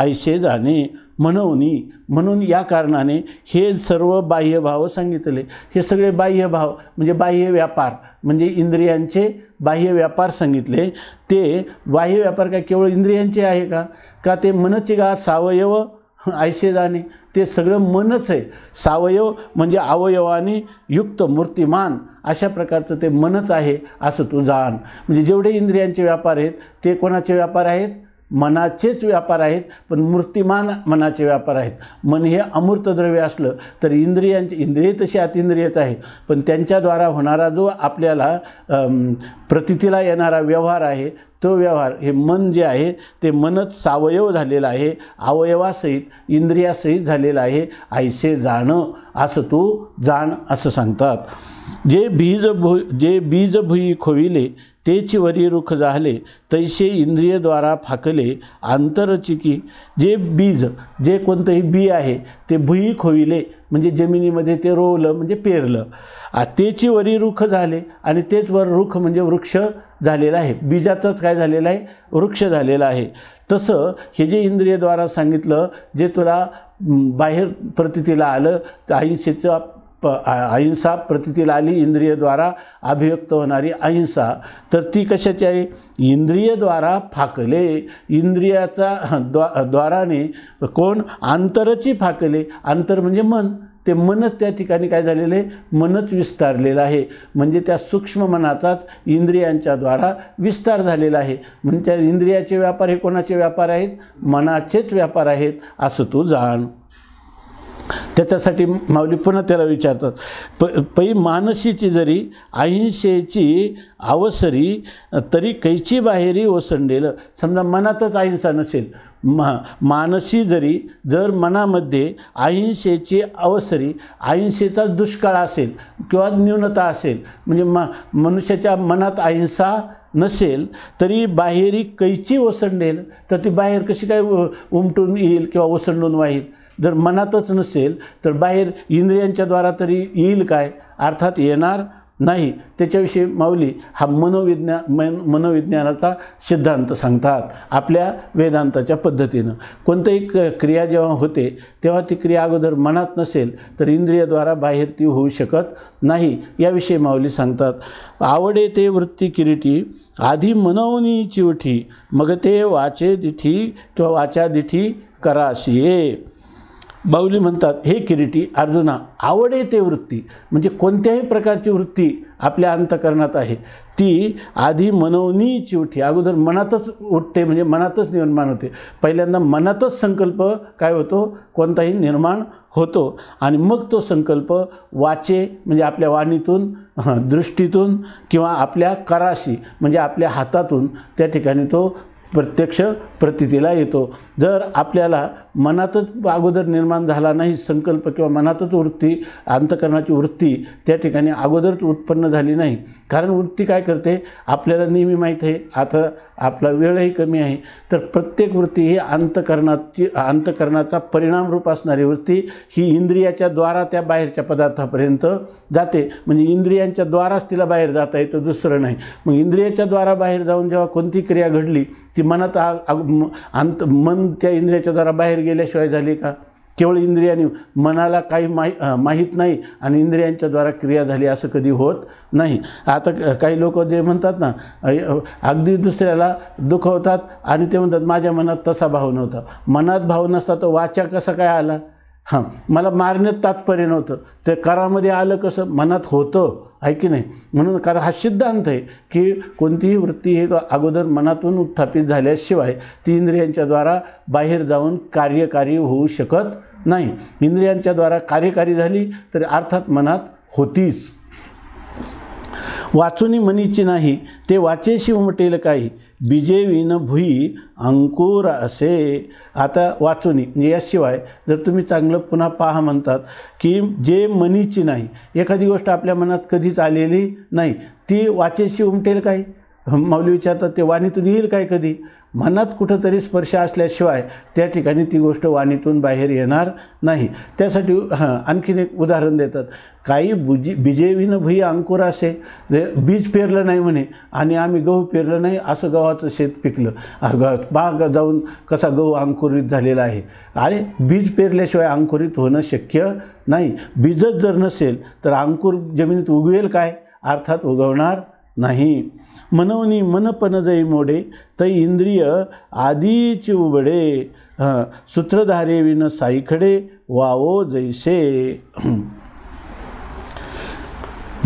ऐसे जाणे म्हणवनी म्हणून या कारणाने हे सर्व बाह्यभाव सांगितले हे सगळे बाह्यभाव म्हणजे बाह्य व्यापार म्हणजे इंद्रियांचे बाह्य व्यापार सांगितले ते बाह्य व्यापार काय केवळ इंद्रियांचे आहे का का ते का सावयव ऐसे जाणे ते सगळं मनच आहे सावयव म्हणजे अवयवाने युक्त मूर्तिमान अशा प्रकारचं ते मनच आहे असं तू जाण म्हणजे जेवढे इंद्रियांचे व्यापार आहेत ते कोणाचे व्यापार आहेत मनाचेच व्यापार आहेत पण मूर्तिमान मनाचे व्यापार आहेत मन हे अमूर्तद्रव्य असलं तर इंद्रियांचे इंद्रिय तशी अतिंद्रियच आहे पण त्यांच्याद्वारा होणारा जो आपल्याला प्रतितीला येणारा व्यवहार आहे तो व्यवहार हे मन जे आहे ते मनच सावयव झालेलं आहे अवयवासहित इंद्रियासहित झालेलं आहे ऐसे जाणं असं तू जाण असं सांगतात जे बीज भू जे बीजभुई खोविले तेच रुख झाले तैसे इंद्रियद्वारा फाकले आंतरचिकी जे बीज जे कोणतंही बी आहे ते भुई खोविले म्हणजे जमिनीमध्ये ते रोवलं म्हणजे पेरलं तेची वरी रुख झाले आणि तेच वर रुख म्हणजे वृक्ष झालेलं आहे बीजाचंच काय झालेलं आहे वृक्ष झालेलं आहे तसं हे जे इंद्रियद्वारा सांगितलं जे तुला बाहेर प्रतितीला आलं ऐंशीचा प अहिंसा प्रतितीला आली इंद्रियद्वारा अभिव्यक्त होणारी अहिंसा तर ती कशाची आहे इंद्रियद्वारा फाकले इंद्रियाचा द्वा द्वाराने कोण अंतरची फाकले अंतर म्हणजे मन ते मनच त्या ठिकाणी काय झालेलं आहे मनच विस्तारलेलं आहे म्हणजे त्या सूक्ष्म मनाचाच इंद्रियांच्याद्वारा विस्तार झालेला आहे म्हणजे त्या इंद्रियाचे व्यापार हे कोणाचे व्यापार आहेत मनाचेच व्यापार आहेत असं तू जाण त्याच्यासाठी माऊली पुन्हा त्याला विचारतात प पै मानसीची जरी अहिंसेची अवसरी तरी कैची बाहेरी ओसंडेल समजा मनातच अहिंसा नसेल मा मानसी जरी जर मनामध्ये अहिंसेची अवसरी अहिंसेचा दुष्काळ असेल किंवा न्यूनता असेल म्हणजे मा मनुष्याच्या मनात अहिंसा नसेल तरी बाहेरी कैची ओसंडेल तर ती बाहेर कशी काय उमटून येईल किंवा ओसंडून वाहील जर मनातच नसेल तर बाहेर इंद्रियांच्या द्वारा तरी येईल काय अर्थात येणार नाही त्याच्याविषयी माऊली हा मनोविज्ञा मन मनोविज्ञानाचा सिद्धांत सांगतात आपल्या वेदांताच्या पद्धतीनं कोणतंही क क्रिया जेव्हा होते तेव्हा ती क्रिया अगोदर मनात नसेल तर इंद्रियाद्वारा बाहेर ती होऊ शकत नाही याविषयी माऊली सांगतात आवडे ते वृत्ती किरीटी आधी मनवनी चिवठी मग ते वाचे दिठी किंवा वाचा दिठी कराशी बाऊली म्हणतात हे किरीटी अर्जुना आवडे ते वृत्ती म्हणजे कोणत्याही प्रकारची वृत्ती आपल्या अंतकरणात आहे ती आधी मनवनी चिवठी अगोदर मनातच उठते म्हणजे मनातच निर्माण होते पहिल्यांदा मनातच संकल्प काय होतो कोणताही निर्माण होतो आणि मग तो संकल्प वाचे म्हणजे आपल्या वाणीतून दृष्टीतून किंवा आपल्या कराशी म्हणजे आपल्या हातातून त्या ठिकाणी तो प्रत्यक्ष प्रतितीला येतो जर आपल्याला मनातच अगोदर निर्माण झाला नाही संकल्प किंवा मनातच वृत्ती अंतकरणाची वृत्ती त्या ठिकाणी अगोदरच उत्पन्न झाली नाही कारण वृत्ती काय करते आपल्याला नेहमी माहीत आहे आता आपला वेळही कमी आहे तर प्रत्येक वृत्ती ही अंतकरणाची अंतकरणाचा परिणामरूप असणारी वृत्ती ही इंद्रियाच्या द्वारा त्या बाहेरच्या पदार्थापर्यंत जाते म्हणजे इंद्रियांच्या द्वाराच तिला बाहेर जाता येतं दुसरं नाही मग इंद्रियाच्या द्वारा बाहेर जाऊन जेव्हा कोणती क्रिया घडली ती मनात अंत मन त्या इंद्रियाच्या द्वारा बाहेर गेल्याशिवाय झाली का केवळ इंद्रियाने मनाला काही माही माहीत नाही आणि इंद्रियांच्याद्वारा क्रिया झाली असं कधी होत नाही आता काही लोक जे म्हणतात ना अगदी दुसऱ्याला दुखवतात आणि ते म्हणतात माझ्या मनात तसा भाव नव्हता मनात भाव नसता तर वाचा कसा काय आला हां मला मारण्यात तात्पर्य नव्हतं ते करामध्ये आलं कसं मनात होतं आहे की नाही म्हणून कारण हा सिद्धांत आहे की कोणतीही वृत्ती हे अगोदर मनातून उत्थापित झाल्याशिवाय ती इंद्रियांच्याद्वारा बाहेर जाऊन कार्यकारी होऊ शकत नाही इंद्रियांच्याद्वारा कार्यकारी झाली तर अर्थात मनात होतीच वाचूनी मनीची नाही ते वाचेशी उमटेल काही बीजे विन भुई अंकुर असे आता वाचूनी म्हणजे याशिवाय जर तुम्ही चांगलं पुन्हा पहा म्हणतात की जे मनीची नाही एखादी गोष्ट आपल्या मनात कधीच आलेली नाही ती वाचेशी उमटेल काय माऊली विचारतात ते वाणीतून येईल काय कधी मनात कुठंतरी स्पर्श असल्याशिवाय त्या ठिकाणी ती गोष्ट वाणीतून बाहेर येणार नाही त्यासाठी हां आणखीन एक उदाहरण देतात काही बुजी बिजेविन भुई अंकुर असे जे बीज पेरलं नाही म्हणे आणि आम्ही गहू पेरलं नाही असं गव्हाचं शेत पिकलं ग बाग जाऊन कसा गहू अंकुरित झालेला आहे अरे बीज पेरल्याशिवाय अंकुरित होणं शक्य नाही बीजच जर नसेल तर अंकुर जमिनीत उगवेल काय अर्थात उगवणार नाही मनवनी मनपण जै मोडे तई इंद्रिय आधीच उबडे सूत्रधारे विन साईखडे वावो जैसे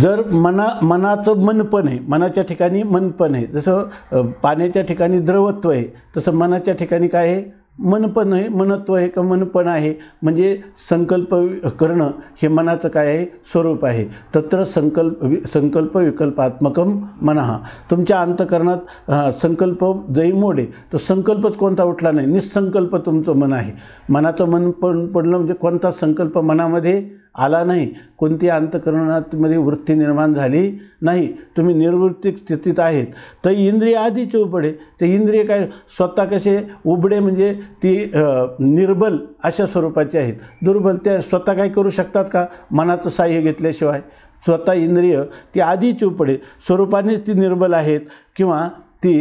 जर मना मनाचं मनपण आहे मनाच्या ठिकाणी मनपण आहे जसं पाण्याच्या ठिकाणी द्रवत्व आहे तसं मनाच्या ठिकाणी काय आहे मनपण आहे मनत्व आहे का मनपण आहे म्हणजे संकल्प करणं हे मनाचं काय आहे स्वरूप आहे तत्र संकल्प वि संकल्प विकल्पात्मकम हा तुमच्या अंतकरणात संकल्प मोडे तर संकल्पच कोणता उठला नाही निसंकल्प तुमचं मन आहे मनाचं मन पण पडलं म्हणजे कोणता संकल्प मनामध्ये आला नाही कोणती अंतकरणामध्ये वृत्ती निर्माण झाली नाही तुम्ही निर्वृत्ती स्थितीत आहेत तर इंद्रिय आधीच उबडे ते इंद्रिय काय स्वतः कसे उबडे म्हणजे ती निर्बल अशा स्वरूपाची आहेत दुर्बल त्या स्वतः काय करू शकतात का मनाचं साह्य घेतल्याशिवाय स्वतः इंद्रिय ती आधीच उपडे स्वरूपानेच ती निर्बल आहेत किंवा ती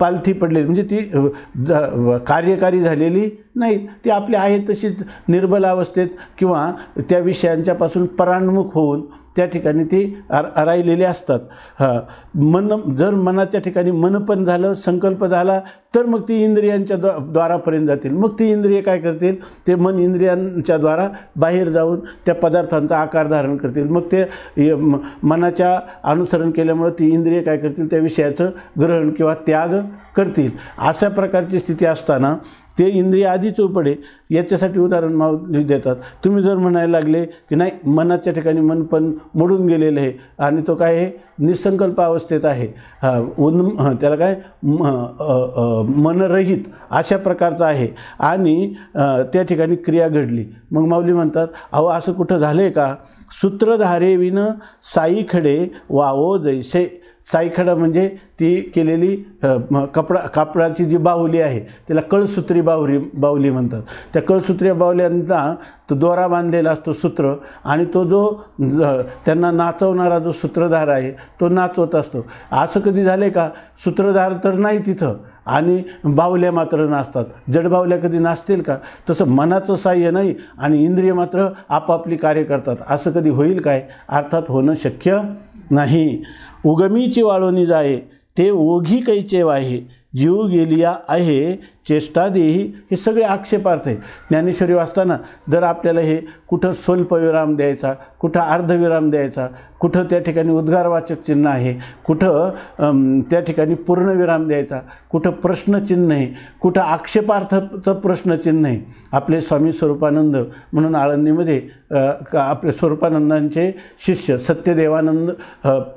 पालथी पडलेली म्हणजे ती कार्यकारी झालेली नाही ती आपली आहे तशीच निर्बल अवस्थेत किंवा त्या विषयांच्यापासून पराणमुख होऊन त्या ठिकाणी ती आर राहिलेले असतात हां मन जर मनाच्या ठिकाणी मन पण झालं संकल्प झाला तर मग ती इंद्रियांच्या द्वा द्वारापर्यंत जातील मग ती इंद्रिय काय करतील ते मन इंद्रियांच्या द्वारा बाहेर जाऊन त्या पदार्थांचा आकार धारण करतील मग ते मनाच्या अनुसरण केल्यामुळे ती इंद्रिय काय करतील त्या विषयाचं ग्रहण किंवा त्याग करतील अशा प्रकारची स्थिती असताना ते इंद्रिय आधीच उपडे याच्यासाठी उदाहरण माऊली देतात तुम्ही जर म्हणायला लागले की नाही मनाच्या ठिकाणी मन पण मोडून गेलेलं आहे आणि तो काय आहे निसंकल्प अवस्थेत आहे उन त्याला काय मनरहित अशा प्रकारचा आहे आणि त्या ठिकाणी क्रिया घडली मग माऊली म्हणतात अहो असं कुठं झालं आहे का साई साईखडे वावो जैसे सायखडा म्हणजे ती केलेली कपडा कापडाची जी बाहुली आहे त्याला कळसूत्री बाहुरी बाहुली म्हणतात त्या कळसूत्री बाहुल्यांना तो दोरा बांधलेला असतो सूत्र आणि तो जो त्यांना नाचवणारा जो सूत्रधार आहे तो नाचवत असतो असं कधी झाले का सूत्रधार तर नाही तिथं आणि बावल्या मात्र नाचतात जडबावल्या कधी नाचतील का तसं मनाचं साह्य नाही आणि इंद्रिय मात्र आपापली कार्य करतात असं कधी होईल काय अर्थात होणं शक्य नाही उगमीची वाळवणी जाय ते ओघी कैचे वाहे जीव गेलिया आहे ही हे सगळे आक्षेपार्थ आहे ज्ञानेश्वरी वाचताना जर आपल्याला हे कुठं स्वल्पविराम द्यायचा कुठं अर्धविराम द्यायचा कुठं त्या ठिकाणी उद्गारवाचक चिन्ह आहे कुठं त्या ठिकाणी पूर्णविराम द्यायचा कुठं प्रश्नचिन्ह आहे कुठं आक्षेपार्थचं प्रश्नचिन्ह आहे आपले स्वामी स्वरूपानंद म्हणून आळंदीमध्ये आपले स्वरूपानंदांचे शिष्य सत्यदेवानंद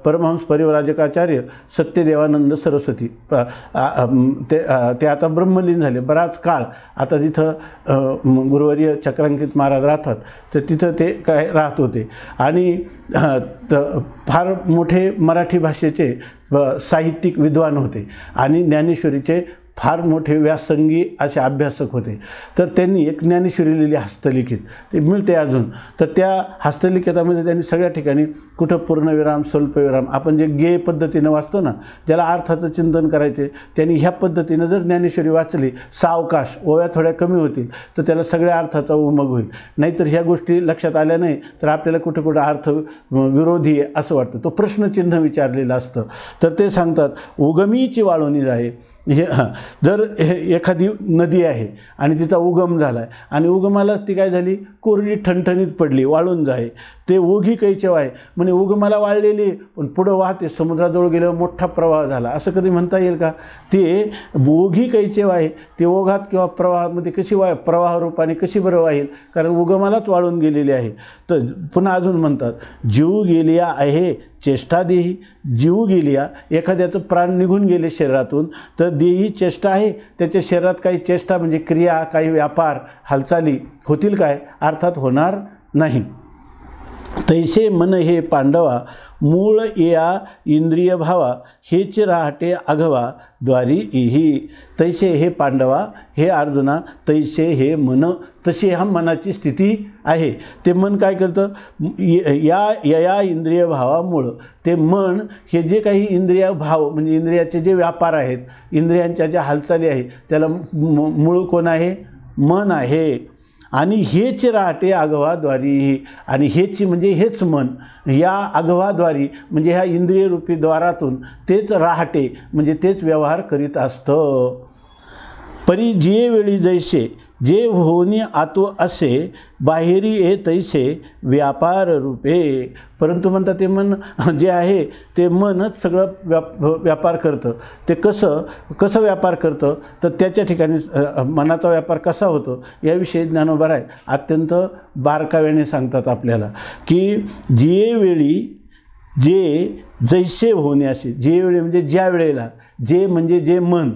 परमहंस परिवराजकाचार्य सत्यदेवानंद सरस्वती ते ते आता ब्रह्मलीन झाले बराच काळ आता तिथं गुरुवर्य चक्रांकित महाराज राहतात तर तिथं ते काय राहत होते आणि फार मोठे मराठी भाषेचे साहित्यिक विद्वान होते आणि ज्ञानेश्वरीचे फार मोठे व्यासंगी असे अभ्यासक होते तर त्यांनी एक ज्ञानेश्वरी लिहिली हस्तलिखित ते मिळते अजून तर त्या हस्तलिखितामध्ये त्यांनी सगळ्या ठिकाणी कुठं पूर्णविराम स्वल्पविराम आपण जे गे पद्धतीनं वाचतो ना ज्याला अर्थाचं चिंतन करायचे त्यांनी ह्या पद्धतीनं जर ज्ञानेश्वरी वाचली सावकाश ओव्या थोड्या कमी होतील तर त्याला सगळ्या अर्थाचा उमग होईल नाहीतर ह्या गोष्टी लक्षात आल्या नाही तर आपल्याला कुठं कुठं अर्थ विरोधी आहे असं वाटतं तो प्रश्नचिन्ह विचारलेलं असतं तर ते सांगतात उगमीची वाळवणी आहे हे जर एखादी नदी आहे आणि तिचा उगम झाला आहे आणि उगमालाच ती काय झाली कोरडी ठणठणीत पडली वाळून जाय ते ओघी कैचव आहे म्हणजे उगमाला वाळलेली पण पुढं वाहते समुद्राजवळ गेल्यावर मोठा प्रवाह झाला असं कधी म्हणता येईल का ते ओघी कैचेव आहे ते ओघात किंवा प्रवाहामध्ये कशी प्रवाह रूपाने कशी बरं वाहील कारण उगमालाच वाळून गेलेली आहे तर पुन्हा अजून म्हणतात जीव गेली आहे चेष्टा देही जीव गेली एखाद्याचं प्राण निघून गेले शरीरातून तर देही चेष्टा आहे त्याच्या शरीरात काही चेष्टा म्हणजे क्रिया काही व्यापार हालचाली होतील काय अर्थात होणार नाही तैसे मन हे पांडवा मूळ या इंद्रिय भावा हेच राहटे आघवा द्वारी इही तैसे हे पांडवा हे अर्जुना तैसे हे मन तशी हा मनाची स्थिती आहे ते मन काय करतं या या इंद्रिय भावामुळं ते मन हे जे काही इंद्रिय भाव म्हणजे इंद्रियाचे जे व्यापार आहेत इंद्रियांच्या ज्या हालचाली आहे त्याला मूळ कोण आहे मन आहे आणि हेच राहते आगवाद्वारी आणि हेच म्हणजे हेच मन या आगवाद्वारी म्हणजे ह्या इंद्रियरूपी द्वारातून तेच राहते म्हणजे तेच व्यवहार करीत असतं परी जिये वेळी जैसे जे भोवनी आतो असे बाहेरी ये तैसे व्यापार रूपे परंतु म्हणतात ते मन जे आहे ते मनच सगळं व्याप व्यापार करतं ते कसं कसं व्यापार करतं तर त्याच्या ठिकाणी मनाचा व्यापार कसा होतो याविषयी ज्ञानोबा आहे अत्यंत बारकाव्याने सांगतात आपल्याला की जे वेळी जे जैसे होणे असे जे वेळी म्हणजे ज्या वेळेला जे म्हणजे जे मन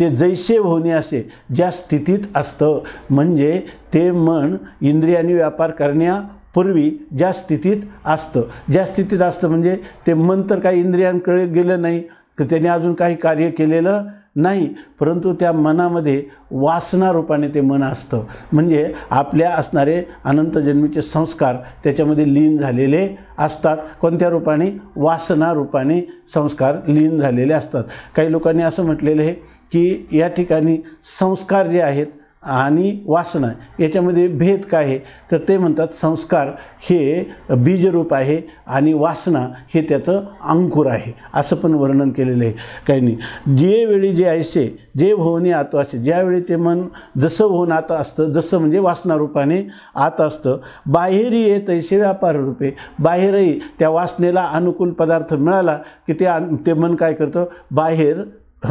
ते जैसे होणे असे ज्या स्थितीत असतं म्हणजे ते मन इंद्रियाने व्यापार करण्या पूर्वी ज्या स्थितीत असतं ज्या स्थितीत असतं म्हणजे ते मन तर काही इंद्रियांकडे गेलं नाही तर त्याने अजून काही कार्य केलेलं नाही परंतु त्या मनामध्ये वासना रूपाने ते मन असतं म्हणजे आपल्या असणारे अनंतजन्मीचे संस्कार त्याच्यामध्ये लीन झालेले असतात कोणत्या रूपाने वासना रूपाने संस्कार लीन झालेले असतात काही लोकांनी असं म्हटलेलं आहे की या ठिकाणी संस्कार जे आहेत आणि वासना याच्यामध्ये भेद काय आहे तर ते म्हणतात संस्कार हे बीजरूप आहे आणि वासना हे त्याचं अंकुर आहे असं पण वर्णन केलेलं आहे काही नाही जे वेळी जे ऐसे जे भवने आत असे ज्यावेळी ते मन जसं भवन आता असतं जसं म्हणजे वासनारूपाने आत असतं बाहेरही येत ऐसे व्यापार रूपे बाहेरही त्या वासनेला अनुकूल पदार्थ मिळाला की ते ते मन काय करतं बाहेर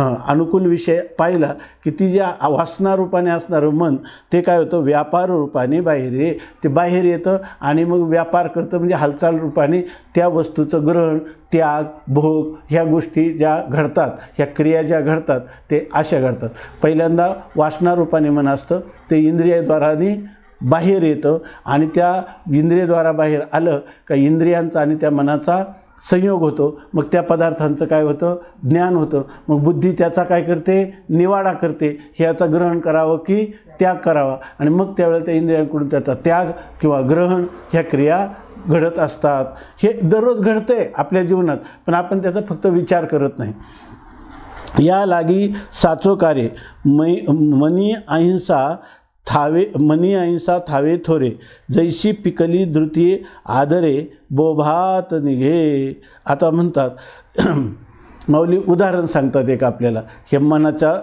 अनुकूल विषय पाहिला की ती ज्या रूपाने असणारं मन ते काय होतं व्यापार रूपाने बाहेर ये ते बाहेर येतं आणि मग व्यापार करतं म्हणजे हालचाल रूपाने त्या वस्तूचं ग्रहण त्याग भोग ह्या गोष्टी ज्या घडतात ह्या क्रिया ज्या घडतात ते अशा घडतात पहिल्यांदा रूपाने मन असतं ते इंद्रियद्वाराने बाहेर येतं आणि त्या इंद्रियद्वारा बाहेर आलं का इंद्रियांचा आणि त्या मनाचा संयोग होतो मग त्या पदार्थांचं काय होतं ज्ञान होतं मग बुद्धी त्याचा काय करते निवाडा करते ह्याचा ग्रहण करावं की त्याग करावा आणि मग त्यावेळेला त्या इंद्रियांकडून त्याचा त्याग किंवा ग्रहण ह्या क्रिया घडत असतात हे दररोज घडते आपल्या जीवनात पण आपण त्याचा फक्त विचार करत नाही या लागी साचो कार्य मै मनी अहिंसा थावे मनी अहिंसा थावे थोरे जैशी पिकली धृतीये आदरे बोभात निघे आता म्हणतात (clears throat) माऊली उदाहरण सांगतात एक आपल्याला हे मनाच्या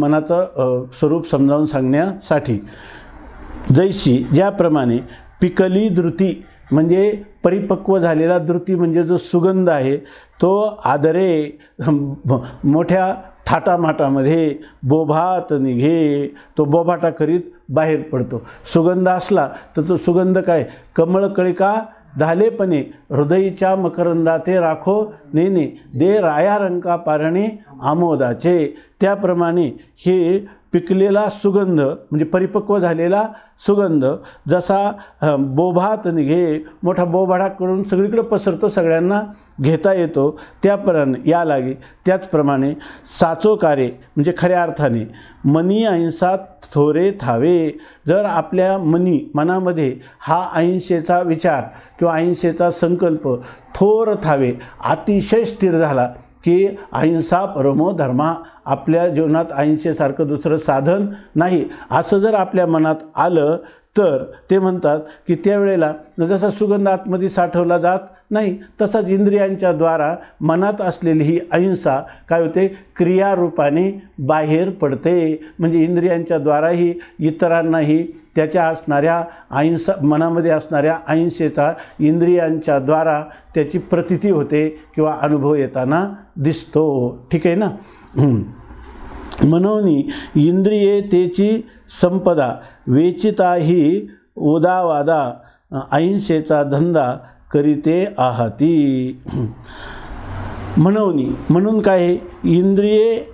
मनाचं स्वरूप समजावून सांगण्यासाठी जैशी ज्याप्रमाणे पिकली धृती म्हणजे परिपक्व झालेला धृती म्हणजे जो सुगंध आहे तो आदरे मोठ्या थाटामाटामध्ये बोभात निघे तो बोभाटा करीत बाहेर पडतो सुगंध असला तर तो सुगंध काय कमळकळिका धालेपणे हृदयीच्या मकरंदा ते राखो नेने दे राया रंका पारणे आमोदाचे त्याप्रमाणे हे पिकलेला सुगंध म्हणजे परिपक्व झालेला सुगंध जसा बोभात निघे मोठा बोभाडा करून सगळीकडे पसरतो सगळ्यांना घेता येतो त्याप्रमाणे या लागे त्याचप्रमाणे साचो कार्य म्हणजे खऱ्या अर्थाने मनी अहिंसा थोरे थावे जर आपल्या मनी मनामध्ये हा अहिंसेचा विचार किंवा अहिंसेचा संकल्प थोर थावे अतिशय स्थिर झाला की अहिंसा परमो धर्मा आपल्या जीवनात अहिंसेसारखं दुसरं साधन नाही असं जर आपल्या मनात आलं तर ते म्हणतात की त्यावेळेला जसा सुगंध आतमध्ये साठवला जात नाही तसाच इंद्रियांच्या द्वारा मनात असलेली ही अहिंसा काय होते क्रियारूपाने बाहेर पडते म्हणजे इंद्रियांच्या द्वाराही इतरांनाही त्याच्या असणाऱ्या अहिंसा मनामध्ये असणाऱ्या अहिंसेचा इंद्रियांच्या द्वारा त्याची प्रतिती होते किंवा अनुभव येताना दिसतो ठीक आहे ना म्हणून इंद्रिये तेची संपदा वेचिता ही उदावादा अहिंसेचा धंदा करीते आहाती म्हणवणी म्हणून काय इंद्रिये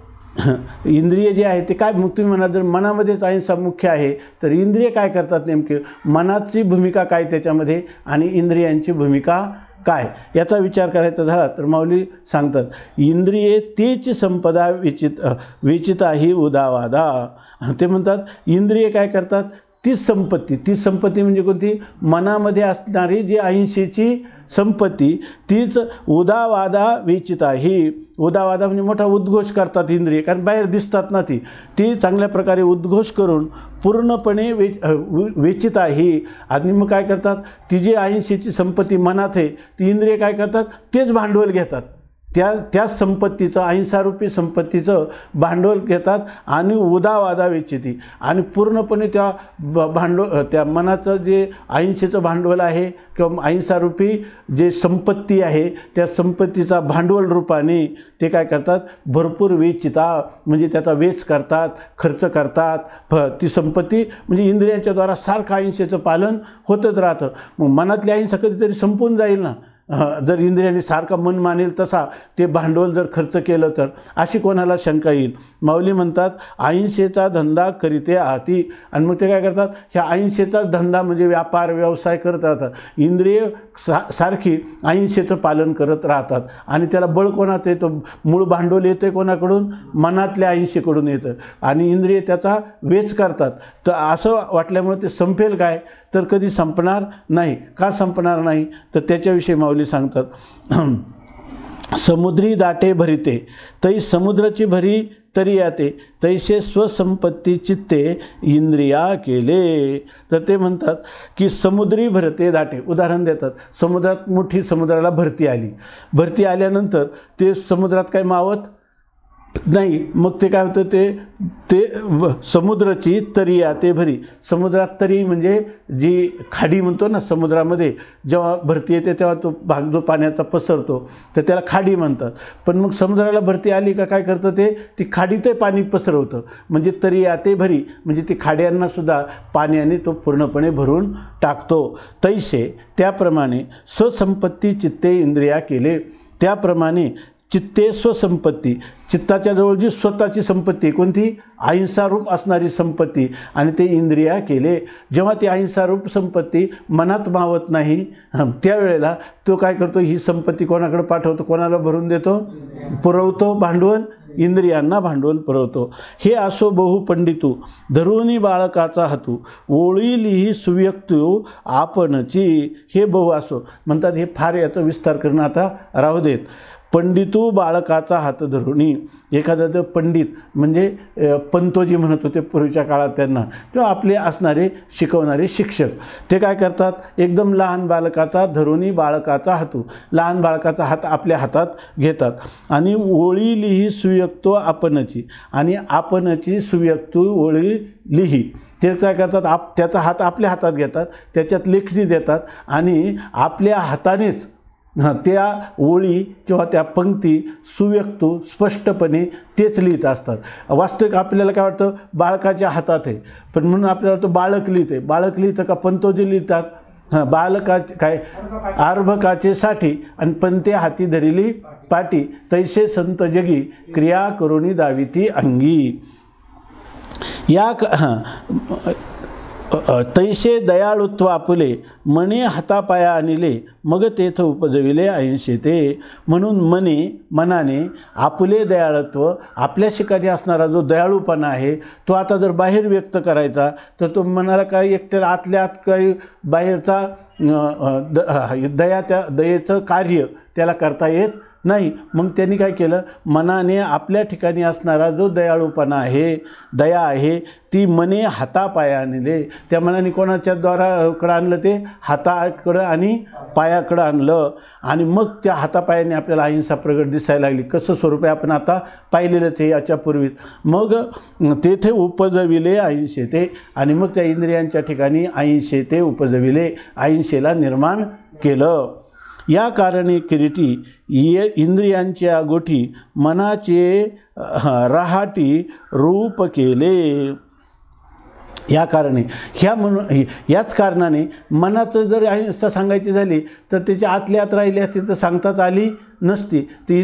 इंद्रिय जे आहे ते काय तुम्ही म्हणा जर मनामध्येच अहिंसा मुख्य आहे तर इंद्रिय काय करतात नेमके मनाची भूमिका काय त्याच्यामध्ये आणि इंद्रियांची भूमिका काय याचा विचार करायचा झाला तर माऊली सांगतात इंद्रिये तेच संपदा विचित विचिता ही उदावादा ते म्हणतात इंद्रिये काय करतात तीच संपत्ती ती संपत्ती म्हणजे कोणती मनामध्ये असणारी जी अहिंसेची संपत्ती तीच उदावादा वेचिता ही उदावादा म्हणजे मोठा उद्घोष करतात इंद्रिय कारण बाहेर दिसतात ना ती ती चांगल्या प्रकारे उद्घोष करून पूर्णपणे वे वेचिता ही आणि मग काय करतात ती जी अहिंसेची संपत्ती मनात आहे ती इंद्रिय काय करतात तेच भांडवल घेतात त्या त्याच संपत्तीचं अहिंसारूपी संपत्तीचं भांडवल घेतात आणि उदावादा वेचिती आणि पूर्णपणे त्या ब भांडव त्या मनाचं जे अहिंसेचं भांडवल आहे किंवा अहिंसारूपी जे संपत्ती आहे त्या संपत्तीचा भांडवल रूपाने ते काय करतात भरपूर वेचिता म्हणजे त्याचा वेच करतात खर्च करतात फ ती संपत्ती म्हणजे द्वारा सारखं अहिंसेचं पालन होतच राहतं मग मनातली अहिंसा कधीतरी संपून जाईल ना जर इंद्रियाने सारखं मन मानेल तसा ते भांडवल जर खर्च केलं तर अशी कोणाला शंका येईल माऊली म्हणतात अहिंसेचा धंदा करीते आती आणि मग ते काय करतात ह्या अहिंसेचा धंदा म्हणजे व्यापार व्यवसाय करत राहतात इंद्रिय सा सारखी अहिंसेचं पालन करत राहतात आणि त्याला बळ कोणाचं येतं मूळ भांडवल येतं कोणाकडून मनातल्या अहिंसेकडून येतं आणि इंद्रिय त्याचा वेच करतात तर असं वाटल्यामुळे ते संपेल काय तर कधी संपणार नाही का संपणार नाही तर त्याच्याविषयी माऊली सांगतात (clears throat) समुद्री दाटे भरिते तई समुद्राची भरी तरी याते तैसे स्वसंपत्ती चित्ते इंद्रिया केले तर ते म्हणतात की समुद्री भरते दाटे उदाहरण देतात समुद्रात मोठी समुद्राला भरती आली भरती आल्यानंतर ते समुद्रात काय मावत नाही मग ते काय होतं ते ते समुद्राची तरी ते भरी समुद्रात तरी म्हणजे जी खाडी म्हणतो ना समुद्रामध्ये जेव्हा भरती येते तेव्हा तो भाग जो पाण्याचा पसरतो तर त्याला खाडी म्हणतात पण मग समुद्राला भरती आली का काय करतं ते ती खाडी ते पाणी पसरवतं म्हणजे तरी ते भरी म्हणजे ती खाड्यांनासुद्धा पाण्याने तो पूर्णपणे भरून टाकतो तैसे त्याप्रमाणे स्वसंपत्ती चित्ते इंद्रिया केले त्याप्रमाणे चित्ते स्वसंपत्ती चित्ताच्या जवळ जी स्वतःची संपत्ती कोणती अहिंसारूप असणारी संपत्ती आणि ते इंद्रिया केले जेव्हा ती अहिंसारूप संपत्ती मनात मावत नाही त्यावेळेला तो काय करतो ही संपत्ती कोणाकडे पाठवतो कोणाला भरून देतो पुरवतो भांडवल इंद्रियांना भांडवल पुरवतो हे असो बहु पंडितू धरुणी बाळकाचा हातू ओळील ही सुव्यक्तू आपणची हे बहु असो म्हणतात हे फार याचा विस्तार करणं आता राहू देत पंडितू बाळकाचा हात धरुणी एखादा तर पंडित म्हणजे पंतोजी म्हणत होते पूर्वीच्या काळात त्यांना किंवा आपले असणारे शिकवणारे शिक्षक ते काय करतात एकदम लहान बालकाचा धरुणी बाळकाचा हातू लहान बाळकाचा हात आपल्या हातात घेतात आणि ओळी लिही सुयक्तो आपणची आणि आपणची सुयक्तो ओळी लिही ते काय करतात आप त्याचा हात आपल्या हातात घेतात त्याच्यात लेखणी देतात आणि आपल्या हातानेच त्या ओळी किंवा त्या पंक्ती सुव्यक्त स्पष्टपणे तेच लिहित असतात वास्तविक आपल्याला काय वाटतं बाळकाच्या हातात आहे पण म्हणून आपल्याला वाटतं बाळक लिहित आहे बाळक लिहितं का पंतोजी लिहितात हां बालका काय आर्भकाचे साठी आणि पंते हाती धरिली पाटी तैसे संत जगी क्रिया करुणी ती अंगी या हां तैसे दयाळुत्व आपुले मने हातापाया आणिले मग तेथ उपजविले ऐंशी ते म्हणून मने मनाने आपुले दयाळुत्व आपल्या शिकाणी असणारा जो दयाळूपणा आहे तो आता जर बाहेर व्यक्त करायचा तर तो मनाला काही एकट्या आतल्या आत काही बाहेरचा द दया त्या दयेचं कार्य त्याला करता येत नाही मग त्यांनी काय केलं मनाने आपल्या ठिकाणी असणारा जो दयाळूपणा आहे दया आहे ती मने आणले त्या मनाने कोणाच्या द्वाराकडं आणलं ते हाताकडं आणि पायाकडं आणलं आणि मग त्या हातापायाने आपल्याला अहिंसा प्रगट दिसायला लागली कसं स्वरूप आहे आपण आता पाहिलेलंच हे याच्यापूर्वी मग तेथे उपजविले अहिंसे ते आणि मग त्या इंद्रियांच्या ठिकाणी अहिंसे ते उपजविले अहिंसेला निर्माण केलं या कारणे किरीटी ये इंद्रियांच्या गोठी मनाचे राहाटी रूप केले या कारणे ह्या म्हणून याच कारणाने मनाचं जर अहिंसा सांगायची झाली तर त्याच्या आतल्या आत राहिले असते तर सांगताच आली नसती ती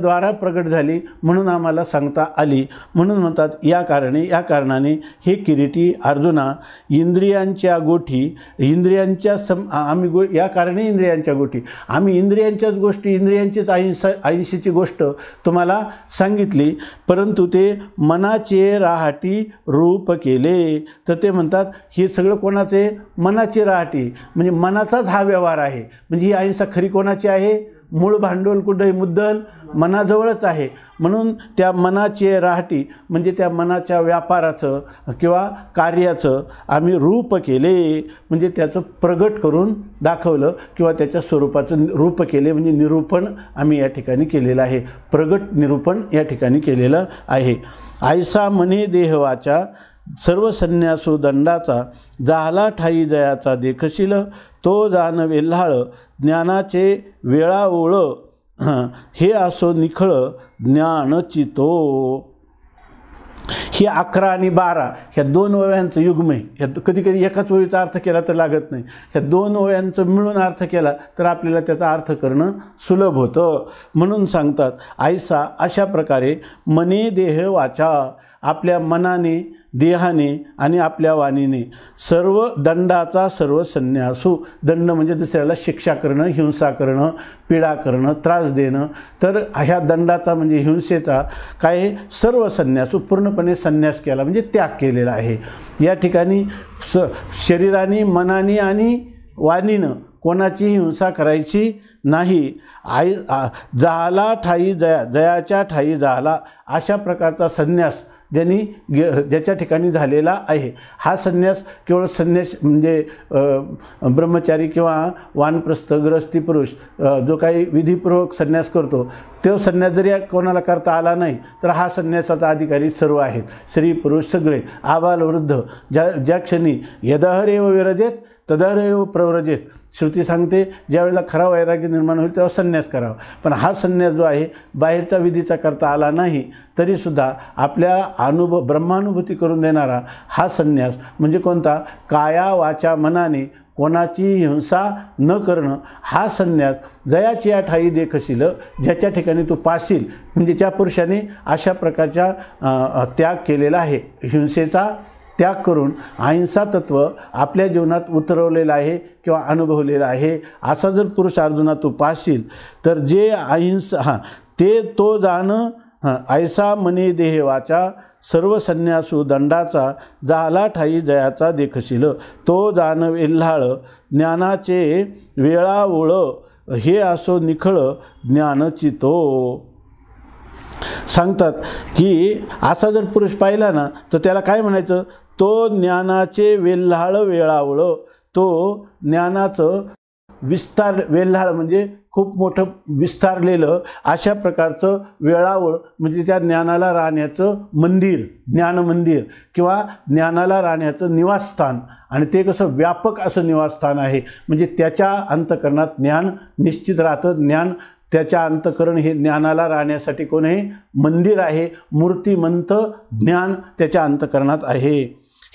द्वारा प्रगट झाली म्हणून आम्हाला सांगता आली म्हणून म्हणतात या कारणे या कारणाने हे किरीटी अर्जुना इंद्रियांच्या गोठी इंद्रियांच्या सम आम्ही गो या कारणे इंद्रियांच्या गोठी आम्ही इंद्रियांच्याच गोष्टी इंद्रियांचीच अहिंसा अहिंसेची गोष्ट तुम्हाला सांगितली परंतु ते मनाचे राहाटी रूप केले तर ते म्हणतात हे सगळं कोणाचे मनाचे राहाटी म्हणजे मनाचाच हा व्यवहार आहे म्हणजे ही अहिंसा खरी कोणाची आहे मूळ भांडवल कुठे मुद्दल मनाजवळच आहे म्हणून त्या मनाचे राहटी म्हणजे त्या मनाच्या व्यापाराचं किंवा कार्याचं आम्ही रूप केले म्हणजे त्याचं प्रगट करून दाखवलं किंवा त्याच्या स्वरूपाचं रूप केले म्हणजे निरूपण आम्ही या ठिकाणी केलेलं आहे प्रगट निरूपण या ठिकाणी केलेलं आहे आयसा मने देहवाच्या सर्व संन्यासो दंडाचा झाला ठाई जयाचा देखशील तो वेल्हाळ ज्ञानाचे वेळा ओळ (clears throat) हे असो निखळ चितो हे अकरा आणि बारा ह्या दोन ओव्यांचं युग्म ह्या कधी कधी एकाच ओळीचा अर्थ केला तर लागत नाही ह्या दोन ओव्यांचं मिळून अर्थ केला तर आपल्याला त्याचा अर्थ करणं सुलभ होतं म्हणून सांगतात आयसा अशा प्रकारे मने देह वाचा आपल्या मनाने देहाने आणि आपल्या वाणीने सर्व दंडाचा सर्व संन्यासू दंड म्हणजे दुसऱ्याला शिक्षा करणं हिंसा करणं पीडा करणं त्रास देणं तर ह्या दंडाचा म्हणजे हिंसेचा काय सर्व संन्यासू पूर्णपणे संन्यास केला म्हणजे त्याग केलेला आहे या ठिकाणी स शरीराने मनाने आणि वाणीनं कोणाची हिंसा करायची नाही आई जाला ठाई जया जयाच्या ठाई जाला अशा प्रकारचा संन्यास ज्यांनी गे ज्याच्या ठिकाणी झालेला आहे हा संन्यास केवळ संन्यास म्हणजे ब्रह्मचारी किंवा वानप्रस्थ गृहस्थी पुरुष जो काही विधीपूर्वक संन्यास करतो तो संन्यास जरी कोणाला करता आला नाही तर हा संन्यासाचा अधिकारी सर्व आहेत स्त्री पुरुष सगळे आबालवृद्ध ज्या ज्या क्षणी यदाहर एव विरजेत तदारेव प्रव्रजेत श्रुती सांगते ज्यावेळेला खरा वैराग्य निर्माण होईल तेव्हा संन्यास करावा पण हा संन्यास जो आहे बाहेरचा विधीचा करता आला नाही तरीसुद्धा आपल्या अनुभव ब्रह्मानुभूती करून देणारा हा संन्यास म्हणजे कोणता काया वाचा मनाने कोणाची हिंसा न करणं हा संन्यास जयाची या ठाई देखशील ज्याच्या ठिकाणी तू पासील म्हणजे ज्या पुरुषाने अशा प्रकारच्या त्याग केलेला आहे हिंसेचा त्याग करून अहिंसा तत्त्व आपल्या जीवनात उतरवलेलं आहे किंवा अनुभवलेलं आहे असा जर पुरुष अर्जुना तू पाहशील तर जे अहिंसा हां ते तो जाणं हां ऐसा मनी देह वाचा सर्व संन्यासू दंडाचा जाला ठाई जयाचा देखशील तो जाण विल्हाळ ज्ञानाचे वेळा ओळ हे असो निखळ ज्ञान चितो सांगतात की असा जर पुरुष पाहिला ना तर त्याला काय म्हणायचं तो ज्ञानाचे वेल्हाळ वेळावळं तो ज्ञानाचं विस्तार वेल्हाळ म्हणजे खूप मोठं विस्तारलेलं अशा प्रकारचं वेळावळ म्हणजे त्या ज्ञानाला राहण्याचं मंदिर ज्ञानमंदिर किंवा ज्ञानाला राहण्याचं निवासस्थान आणि ते कसं व्यापक असं निवासस्थान आहे म्हणजे त्याच्या अंतकरणात ज्ञान निश्चित राहतं ज्ञान त्याच्या अंतकरण हे ज्ञानाला राहण्यासाठी कोण हे मंदिर आहे मूर्तिमंत ज्ञान त्याच्या अंतकरणात आहे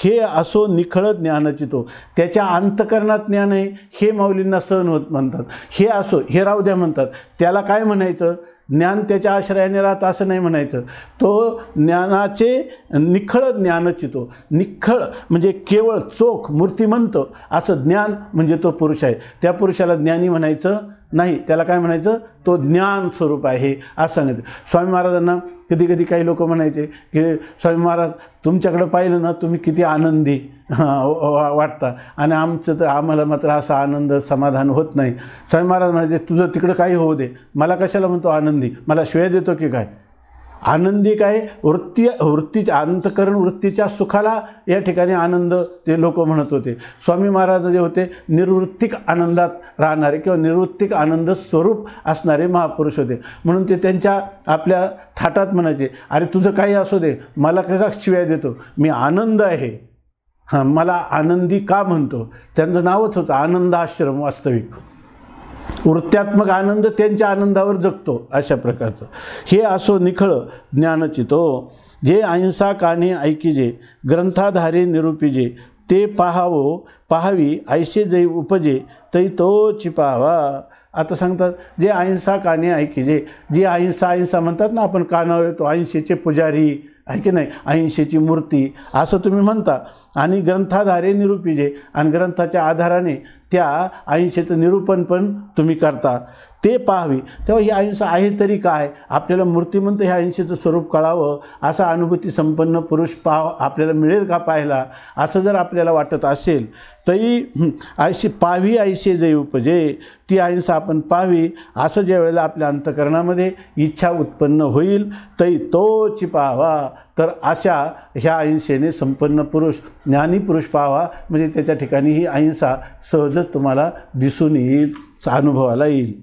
हे असो निखळ ज्ञानचितो हो. त्याच्या अंतकरणात ज्ञान आहे हे माऊलींना सहन होत म्हणतात हे असो हे राहू द्या म्हणतात त्याला काय म्हणायचं ज्ञान त्याच्या आश्रयाने राहत असं नाही म्हणायचं तो ज्ञानाचे निखळ ज्ञानचितो हो. निखळ म्हणजे केवळ चोख मूर्तिमंत असं ज्ञान म्हणजे तो पुरुष आहे त्या पुरुषाला ज्ञानी म्हणायचं नाही त्याला काय म्हणायचं तो ज्ञान स्वरूप आहे असं सांगायचं स्वामी महाराजांना कधी कधी काही लोक म्हणायचे की स्वामी महाराज तुमच्याकडं पाहिलं ना तुम्ही किती आनंदी (laughs) वाटता आणि आमचं तर आम्हाला मात्र असा आनंद समाधान होत नाही स्वामी महाराज म्हणायचे तुझं तिकडं काही होऊ दे मला कशाला म्हणतो आनंदी मला श्वेय देतो की काय आनंदी काय वृत्ती वृत्तीच्या अंतकरण वृत्तीच्या सुखाला या ठिकाणी आनंद ते लोक म्हणत होते स्वामी महाराज जे होते निर्वृत्तिक आनंदात राहणारे किंवा निर्वृत्तिक आनंद स्वरूप असणारे महापुरुष होते म्हणून ते त्यांच्या आपल्या थाटात म्हणायचे अरे तुझं काही असू दे मला कसा शिव्या देतो मी आनंद आहे हां मला आनंदी का म्हणतो त्यांचं नावच होतं आनंदाश्रम वास्तविक वृत्त्यात्मक आनंद त्यांच्या आनंदावर जगतो अशा प्रकारचं हे असो निखळ ज्ञानचितो हो. जे अहिंसा काने ऐकिजे ग्रंथाधारे निरूपिजे ते पाहावो पाहावी ऐसे जे उपजे तई तो चिपावा आता सांगतात जे अहिंसा काने ऐकिजे जे अहिंसा अहिंसा म्हणतात ना आपण कानावर येतो अहिंसेचे पुजारी आहे की नाही अहिंसेची मूर्ती असं तुम्ही म्हणता आणि ग्रंथाधारे जे, आणि ग्रंथाच्या आधाराने त्या अहिंसेचं निरूपण पण तुम्ही करता ते पाहावी तेव्हा ही अहिंसा आहे तरी काय आपल्याला मूर्तिमंत ह्या अहिंसेचं स्वरूप कळावं असा अनुभूती संपन्न पुरुष पाह आपल्याला मिळेल का पाहायला असं जर आपल्याला वाटत असेल तरी आयशी पाहावी आयशे जे उपजे ती अहिंसा आपण पाहावी असं ज्या वेळेला आपल्या अंतकरणामध्ये इच्छा उत्पन्न होईल तरी तोच पाहावा तर अशा ह्या अहिंसेने संपन्न पुरुष ज्ञानी पुरुष पाहावा म्हणजे त्याच्या ठिकाणी ही अहिंसा सहजच तुम्हाला दिसून येईल अनुभवाला येईल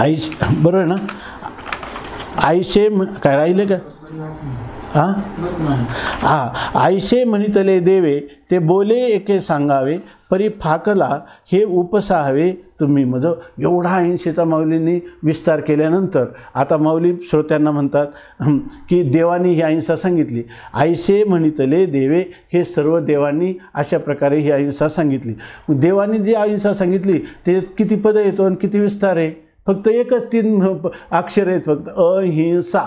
आयसे बरोबर आहे ना आईशे काय राहिले का हां हां आयसे म्हणितले देवे ते बोले एके सांगावे परी फाकला हे उपसाहावे तुम्ही मज एवढा ऐंशीचा माऊलींनी विस्तार केल्यानंतर आता माऊली श्रोत्यांना म्हणतात की देवानी ही अहिंसा सांगितली आयसे म्हणितले देवे हे सर्व देवांनी अशा प्रकारे ही अहिंसा सांगितली देवानी जी अहिंसा सांगितली ते किती पदं येतो आणि किती विस्तार आहे फक्त एकच तीन अक्षर आहेत फक्त अहिंसा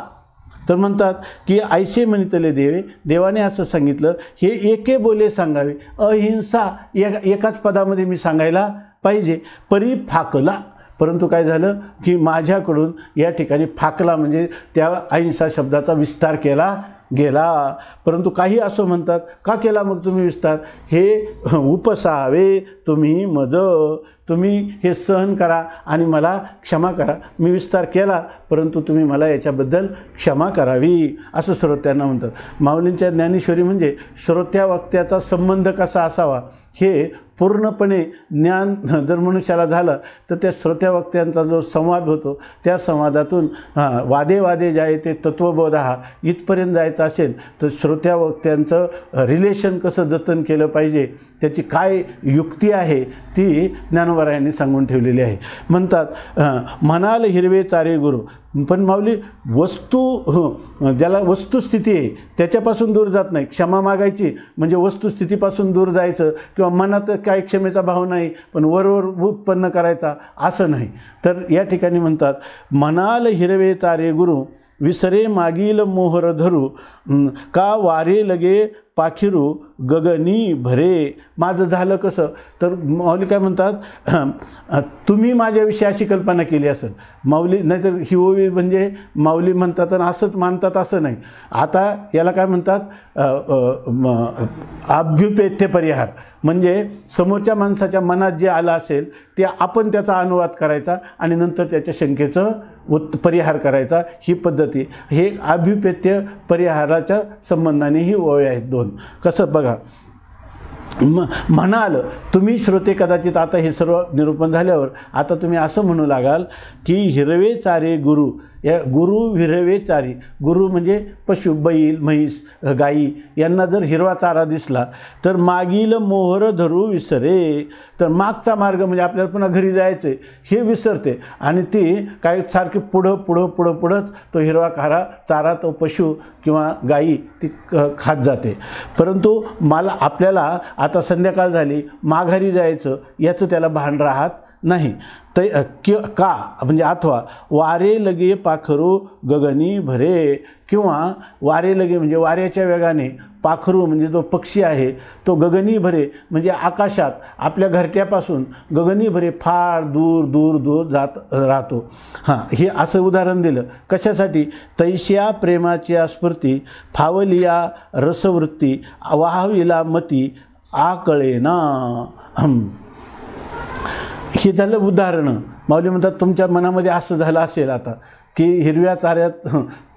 तर म्हणतात की आयसे म्हणितले देवे देवाने असं सांगितलं हे एके बोले सांगावे अहिंसा या एकाच पदामध्ये मी सांगायला पाहिजे परी फाकला परंतु काय झालं की माझ्याकडून या ठिकाणी फाकला म्हणजे त्या अहिंसा शब्दाचा विस्तार केला गेला परंतु काही असं म्हणतात का केला मग तुम्ही विस्तार हे उपसावे तुम्ही मज तुम्ही हे सहन करा आणि मला क्षमा करा मी विस्तार केला परंतु तुम्ही मला याच्याबद्दल क्षमा करावी असं श्रोत्यांना म्हणतात माऊलींच्या ज्ञानेश्वरी म्हणजे श्रोत्या वक्त्याचा संबंध कसा असावा हे पूर्णपणे ज्ञान (laughs) जर मनुष्याला झालं तर त्या श्रोत्या वक्त्यांचा जो संवाद होतो त्या संवादातून वादे वादे जाय ते तत्त्वबोध हा इथपर्यंत जायचं असेल तर श्रोत्या वक्त्यांचं रिलेशन कसं जतन केलं पाहिजे त्याची काय युक्ती आहे ती ज्ञानवरायांनी सांगून ठेवलेली आहे म्हणतात म्हणाल हिरवे चारे गुरु पण माऊली वस्तू ज्याला वस्तुस्थिती आहे त्याच्यापासून दूर जात नाही क्षमा मागायची म्हणजे वस्तुस्थितीपासून दूर जायचं किंवा मनात काय क्षमेचा भाव नाही पण वरवर उत्पन्न करायचा असं नाही तर या ठिकाणी म्हणतात मनाल हिरवे तारे गुरु विसरे मागील मोहर धरू का वारे लगे पाखिरू गगनी भरे माझं झालं कसं तर माऊली काय म्हणतात (clears throat) तुम्ही माझ्याविषयी अशी कल्पना केली असेल माऊली नाहीतर ही ओवी म्हणजे माऊली म्हणतात आणि असंच मानतात असं नाही आता याला काय म्हणतात अभ्युपेथ्य परिहार म्हणजे समोरच्या माणसाच्या मनात जे आलं असेल ते आपण त्याचा अनुवाद करायचा आणि नंतर त्याच्या शंकेचं उत् परिहार करायचा ही पद्धती हे अभ्युपेत्य परिहाराच्या संबंधाने ही ओवी आहेत दोन दोन कसं बघा म म्हणाल तुम्ही श्रोते कदाचित आता हे सर्व निरूपण झाल्यावर आता तुम्ही असं म्हणू लागाल की हिरवे चारे गुरु या गुरु विरवे चारी गुरु म्हणजे पशु बैल म्हैस गाई यांना जर हिरवा चारा दिसला तर मागील मोहर धरू विसरे तर मागचा मार्ग म्हणजे आपल्याला पुन्हा घरी जायचे हे विसरते आणि ती काय सारखी पुढं पुढं पुढं पुढंच तो हिरवा खारा चारा तो पशु किंवा गाई ती खात जाते परंतु मला आपल्याला आता संध्याकाळ झाली माघारी जायचं याचं त्याला भान राहत नाही तै कि का म्हणजे अथवा वारे लगे पाखरू गगनी भरे किंवा वारे लगे म्हणजे वाऱ्याच्या वेगाने पाखरू म्हणजे जो पक्षी आहे तो गगनी भरे म्हणजे आकाशात आपल्या घरट्यापासून गगनी भरे फार दूर दूर दूर जात राहतो हां हे असं उदाहरण दिलं कशासाठी तैश्या प्रेमाची स्फूर्ती फावलिया रसवृत्ती वाहविला मती आकळे ना हे झालं उदाहरणं माऊली म्हणतात तुमच्या मनामध्ये असं झालं असेल आता की हिरव्या चाऱ्यात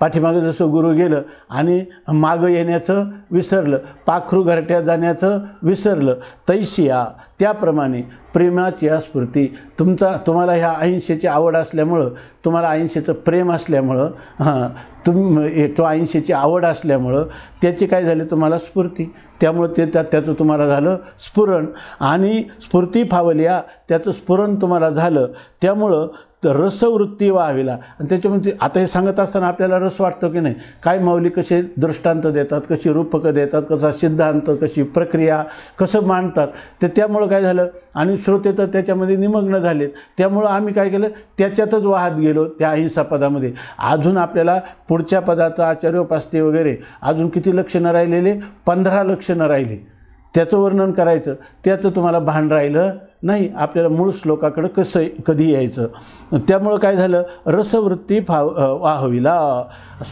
पाठीमागं जसं गुरु गेलं आणि मागं येण्याचं विसरलं पाखरू घरट्या जाण्याचं विसरलं तैशी या त्याप्रमाणे प्रेमाची या स्फूर्ती तुमचा तुम्हाला ह्या अहिंसेची आवड असल्यामुळं तुम्हाला अहिंसेचं प्रेम असल्यामुळं हां तुम तो अहिंसेची आवड असल्यामुळं त्याची काय झाली तुम्हाला स्फूर्ती त्यामुळं ते त्या त्याचं तुम्हाला झालं स्फुरण आणि स्फूर्ती फावल्या त्याचं स्फुरण तुम्हाला झालं त्यामुळं रसवृत्ती व्हावीला आणि त्याच्यामध्ये आता हे सांगत असताना आपल्याला रस असं वाटतं की नाही काय माऊली कसे दृष्टांत देतात कशी रूपकं देतात कसा सिद्धांत कशी प्रक्रिया कसं मांडतात तर त्यामुळं काय झालं आणि श्रोते तर त्याच्यामध्ये निमग्न झालेत त्यामुळं आम्ही काय केलं त्याच्यातच वाहत गेलो त्या अहिंसा पदामध्ये अजून आपल्याला पुढच्या पदाचा उपास्ते वगैरे अजून किती लक्षणं राहिलेले पंधरा लक्षणं राहिली त्याचं वर्णन करायचं त्याचं तुम्हाला भान राहिलं नाही आपल्याला मूळ श्लोकाकडं कसं कधी यायचं त्यामुळं काय झालं रसवृत्ती फाव वाहविला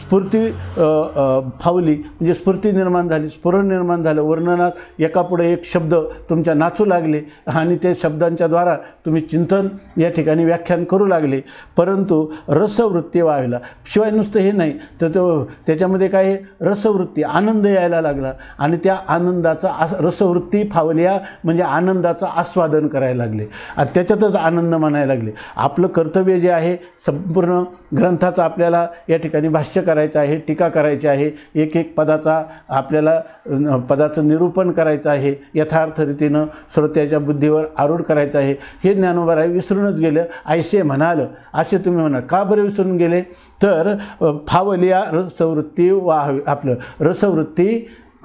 स्फूर्ती फावली म्हणजे स्फूर्ती निर्माण झाली स्फुरण निर्माण झालं वर्णनात एकापुढे एक शब्द तुमच्या नाचू लागले आणि त्या शब्दांच्या द्वारा तुम्ही चिंतन या ठिकाणी व्याख्यान करू लागले परंतु रसवृत्ती वाहविला शिवाय नुसतं हे नाही तर तो त्याच्यामध्ये काय रसवृत्ती आनंद यायला लागला आणि त्या आनंदाचा आस रसवृत्ती फावल्या म्हणजे आनंदाचं आस्वादन करा करायला लागले आणि त्याच्यातच आनंद मानायला लागले आपलं कर्तव्य जे आहे संपूर्ण ग्रंथाचं आपल्याला या ठिकाणी भाष्य करायचं आहे टीका करायची आहे एक एक पदाचा आपल्याला पदाचं निरूपण करायचं आहे रीतीनं श्रोत्याच्या बुद्धीवर आरूढ करायचं आहे हे ज्ञानोबाराय विसरूनच गेलं ऐसे म्हणालं असे तुम्ही म्हणाल का बरे विसरून गेले तर फावलिया रसवृत्ती वा आपलं रसवृत्ती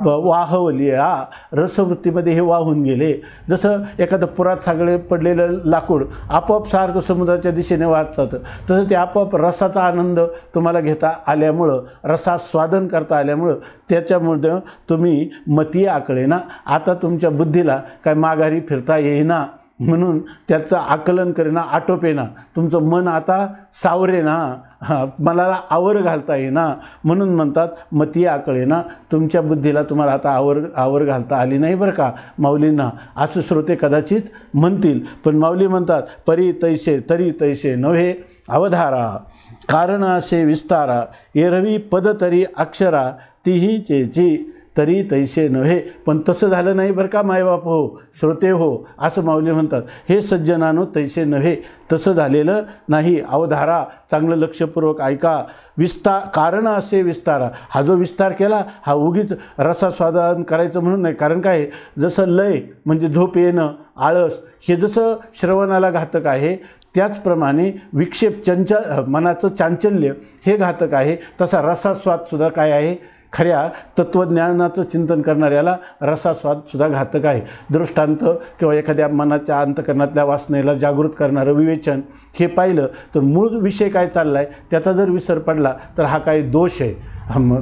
वाहवली हा रसवृत्तीमध्ये हे वाहून गेले जसं एखादं पुरात सागळे पडलेलं लाकूड आपोआप सारखं समुद्राच्या दिशेने वाहत जातं तसं ते आपोआप रसाचा आनंद तुम्हाला घेता आल्यामुळं स्वादन करता आल्यामुळं त्याच्यामुळे तुम्ही मती ना आता तुमच्या बुद्धीला काय माघारी फिरता येईना म्हणून त्याचं आकलन करेना आटोपेना तुमचं मन आता सावरे ना मनाला आवर घालता येईना म्हणून म्हणतात मती आकळेना तुमच्या बुद्धीला तुम्हाला आता आवर आवर घालता आली नाही बरं का माऊलींना असं श्रोते कदाचित म्हणतील पण माऊली म्हणतात परी तैसे तरी तैसे नव्हे अवधारा कारण असे विस्तारा एरवी पद तरी अक्षरा तीही चेची तरी तैसे नव्हे पण तसं झालं नाही बरं का मायबाप हो श्रोते हो असं माऊली म्हणतात हे सज्जनानो तैसे नव्हे तसं झालेलं नाही अवधारा चांगलं लक्षपूर्वक ऐका विस्तार कारण असे विस्तारा हा जो विस्तार केला हा उगीच रसास्वादन करायचं म्हणून नाही कारण काय जसं लय म्हणजे झोप येणं आळस हे जसं श्रवणाला घातक आहे त्याचप्रमाणे विक्षेप चंच मनाचं चांचल्य हे घातक आहे तसा रसास्वादसुद्धा काय आहे खऱ्या तत्त्वज्ञानाचं चिंतन करणाऱ्याला रसास्वादसुद्धा घातक आहे दृष्टांत किंवा एखाद्या मनाच्या अंतकरणातल्या वासनेला जागृत करणारं विवेचन हे पाहिलं तर मूळ विषय काय चालला आहे त्याचा जर विसर पडला तर हा काही दोष आहे हम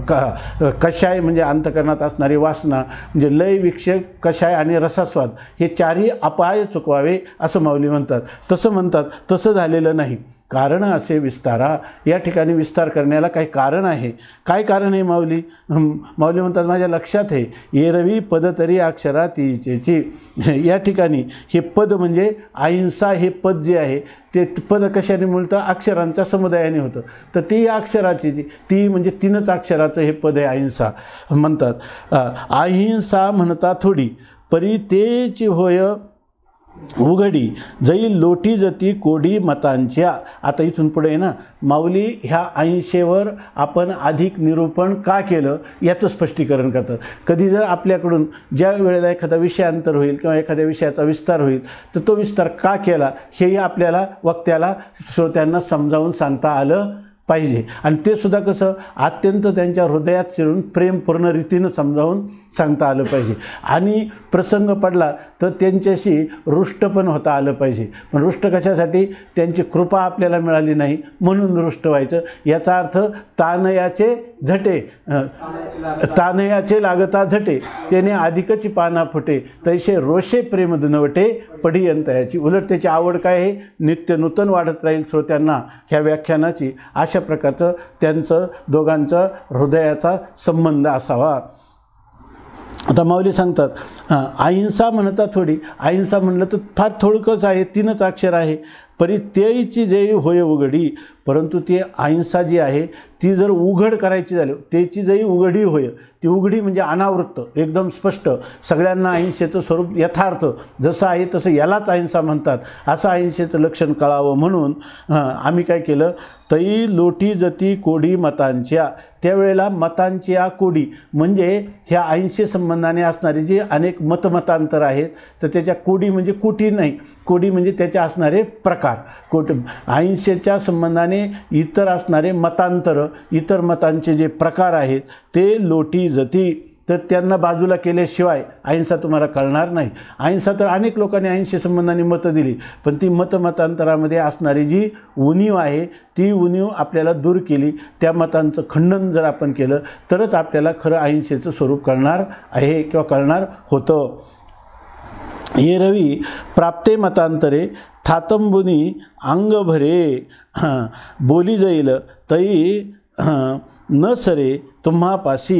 कशाय म्हणजे अंतकरणात असणारी वासना म्हणजे लय विक्षेप कशाय आणि रसास्वाद हे चारही अपाय चुकवावे असं माऊली म्हणतात तसं म्हणतात तसं झालेलं नाही कारण असे विस्तारा या ठिकाणी विस्तार करण्याला काही कारण आहे काय कारण आहे माऊली माऊली म्हणतात माझ्या लक्षात आहे रवी पद तरी अक्षरातीचेची (laughs) या ठिकाणी हे पद म्हणजे अहिंसा हे पद जे आहे ते पद कशाने मिळतं अक्षरांच्या समुदायाने होतं तर ती अक्षराची अक्षराची ती म्हणजे तीनच अक्षराचं हे पद आहे अहिंसा म्हणतात अहिंसा म्हणता थोडी परी तेच होय उघडी जई लोटी जती कोडी मतांच्या आता इथून पुढे ना माऊली ह्या ऐंशेवर आपण अधिक निरूपण का केलं याचं स्पष्टीकरण करतात कधी जर आपल्याकडून ज्या वेळेला एखादा विषयांतर होईल किंवा एखाद्या विषयाचा विस्तार होईल तर तो विस्तार का केला हेही आपल्याला वक्त्याला श्रोत्यांना समजावून सांगता आलं पाहिजे आणि ते सुद्धा कसं अत्यंत त्यांच्या हृदयात शिरून प्रेमपूर्ण रीतीनं समजावून सांगता आलं पाहिजे आणि प्रसंग पडला तर त्यांच्याशी रुष्ट पण होता आलं पाहिजे पण रुष्ट कशासाठी त्यांची कृपा आपल्याला मिळाली नाही म्हणून रुष्ट व्हायचं याचा अर्थ तानयाचे झटे तानयाचे लागता झटे त्याने अधिकच पाना फुटे तैसे रोषे प्रेम दुनवटे पडियंत याची उलट त्याची आवड काय आहे नित्य नूतन वाढत राहील श्रोत्यांना ह्या व्याख्यानाची अशा अशा प्रकारचं त्यांचं दोघांचा हृदयाचा संबंध असावा आता माऊली सांगतात अहिंसा म्हणता थोडी अहिंसा म्हणलं तर फार थोडकंच आहे तीनच अक्षर आहे परित्ययीची जे होय उघडी परंतु ते अहिंसा जी आहे ती जर उघड करायची झाली त्याची जरी उघडी होय ती उघडी म्हणजे अनावृत्त एकदम स्पष्ट सगळ्यांना अहिंसेचं स्वरूप यथार्थ जसं आहे तसं यालाच अहिंसा म्हणतात असं अहिंसेचं लक्षण कळावं म्हणून आम्ही काय केलं तई लोटी जती कोडी मतांच्या त्यावेळेला मतांची या कोडी म्हणजे ह्या अहिंसे संबंधाने असणारे जे अनेक मतमतांतर आहेत तर त्याच्या कोडी म्हणजे कोठी नाही कोडी म्हणजे त्याच्या असणारे प्रकार प्रकार कोट अहिंसेच्या संबंधाने इतर असणारे मतांतर इतर मतांचे जे प्रकार आहेत ते लोटी जती तर त्यांना बाजूला केल्याशिवाय अहिंसा तुम्हाला कळणार नाही अहिंसा तर अनेक लोकांनी अहिंसे संबंधाने मतं दिली पण ती मतमतांतरामध्ये असणारी जी उणीव आहे ती उणीव आपल्याला दूर केली त्या मतांचं खंडन जर आपण केलं तरच आपल्याला खरं अहिंसेचं स्वरूप कळणार आहे किंवा कळणार होतं हे रवी प्राप्ते मतांतरे थातंबुनी अंग भरे बोली जाईल तई न सरे तुम्हा पाशी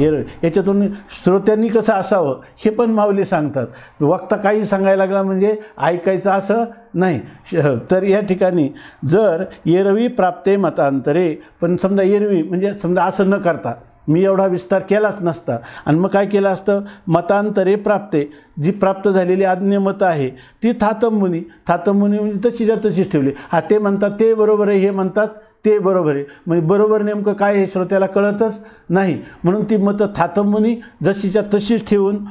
याच्यातून श्रोत्यांनी कसं असावं हे पण माऊली सांगतात वक्ता काही सांगायला लागला म्हणजे ऐकायचं असं नाही तर या ठिकाणी जर येरवी प्राप्ते मतांतरे पण समजा येरवी म्हणजे समजा असं न करता मी एवढा विस्तार केलाच नसता आणि मग काय केलं असतं मतांतरे प्राप्ते जी प्राप्त झालेली मत आहे ती थातंबुनी थातंबुनी म्हणजे तशीच्या तशीच ठेवली हा ते म्हणतात ते बरोबर आहे हे म्हणतात ते बरोबर आहे म्हणजे बरोबर नेमकं काय हे श्रोत्याला कळतच नाही म्हणून ती मतं थातंबुनी जशीच्या तशीच ठेवून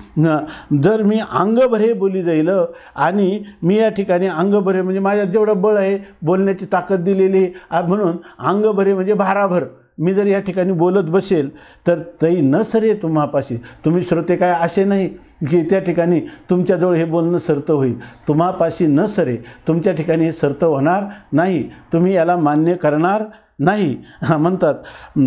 जर मी अंगभरे बोली जाईल आणि मी या ठिकाणी अंगभरे म्हणजे माझ्या जेवढं बळ आहे बोलण्याची ताकद दिलेली आहे म्हणून अंगभरे म्हणजे भाराभर मी जर या ठिकाणी बोलत बसेल तर तई न सरे तुम्हापाशी तुम्ही श्रोते काय असे नाही की त्या ठिकाणी तुमच्याजवळ हे बोलणं सर्त होईल तुम्हापाशी न सरे तुमच्या ठिकाणी हे सर्त होणार नाही तुम्ही याला मान्य करणार नाही म्हणतात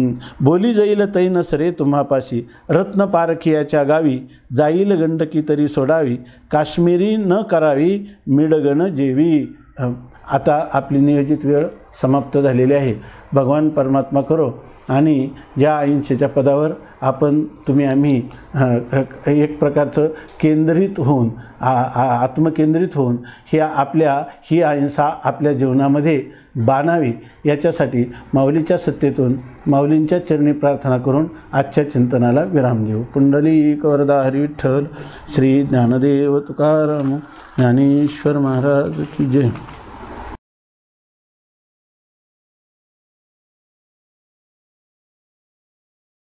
बोली जाईल तई न सरे तुम्हापाशी रत्न पारखियाच्या गावी जाईल गंडकी तरी सोडावी काश्मीरी न करावी मिडगण जेवी आता आपली नियोजित वेळ समाप्त झालेली आहे भगवान परमात्मा करो आणि ज्या अहिंसेच्या पदावर आपण तुम्ही आम्ही एक प्रकारचं केंद्रित होऊन आत्मकेंद्रित होऊन ह्या आपल्या ही अहिंसा आपल्या जीवनामध्ये बाणावी याच्यासाठी माऊलीच्या सत्तेतून माऊलींच्या चरणी प्रार्थना करून आजच्या चिंतनाला विराम देऊ पुंडली वरदा हरिविठ्ठल श्री ज्ञानदेव तुकाराम ज्ञानेश्वर महाराज की जय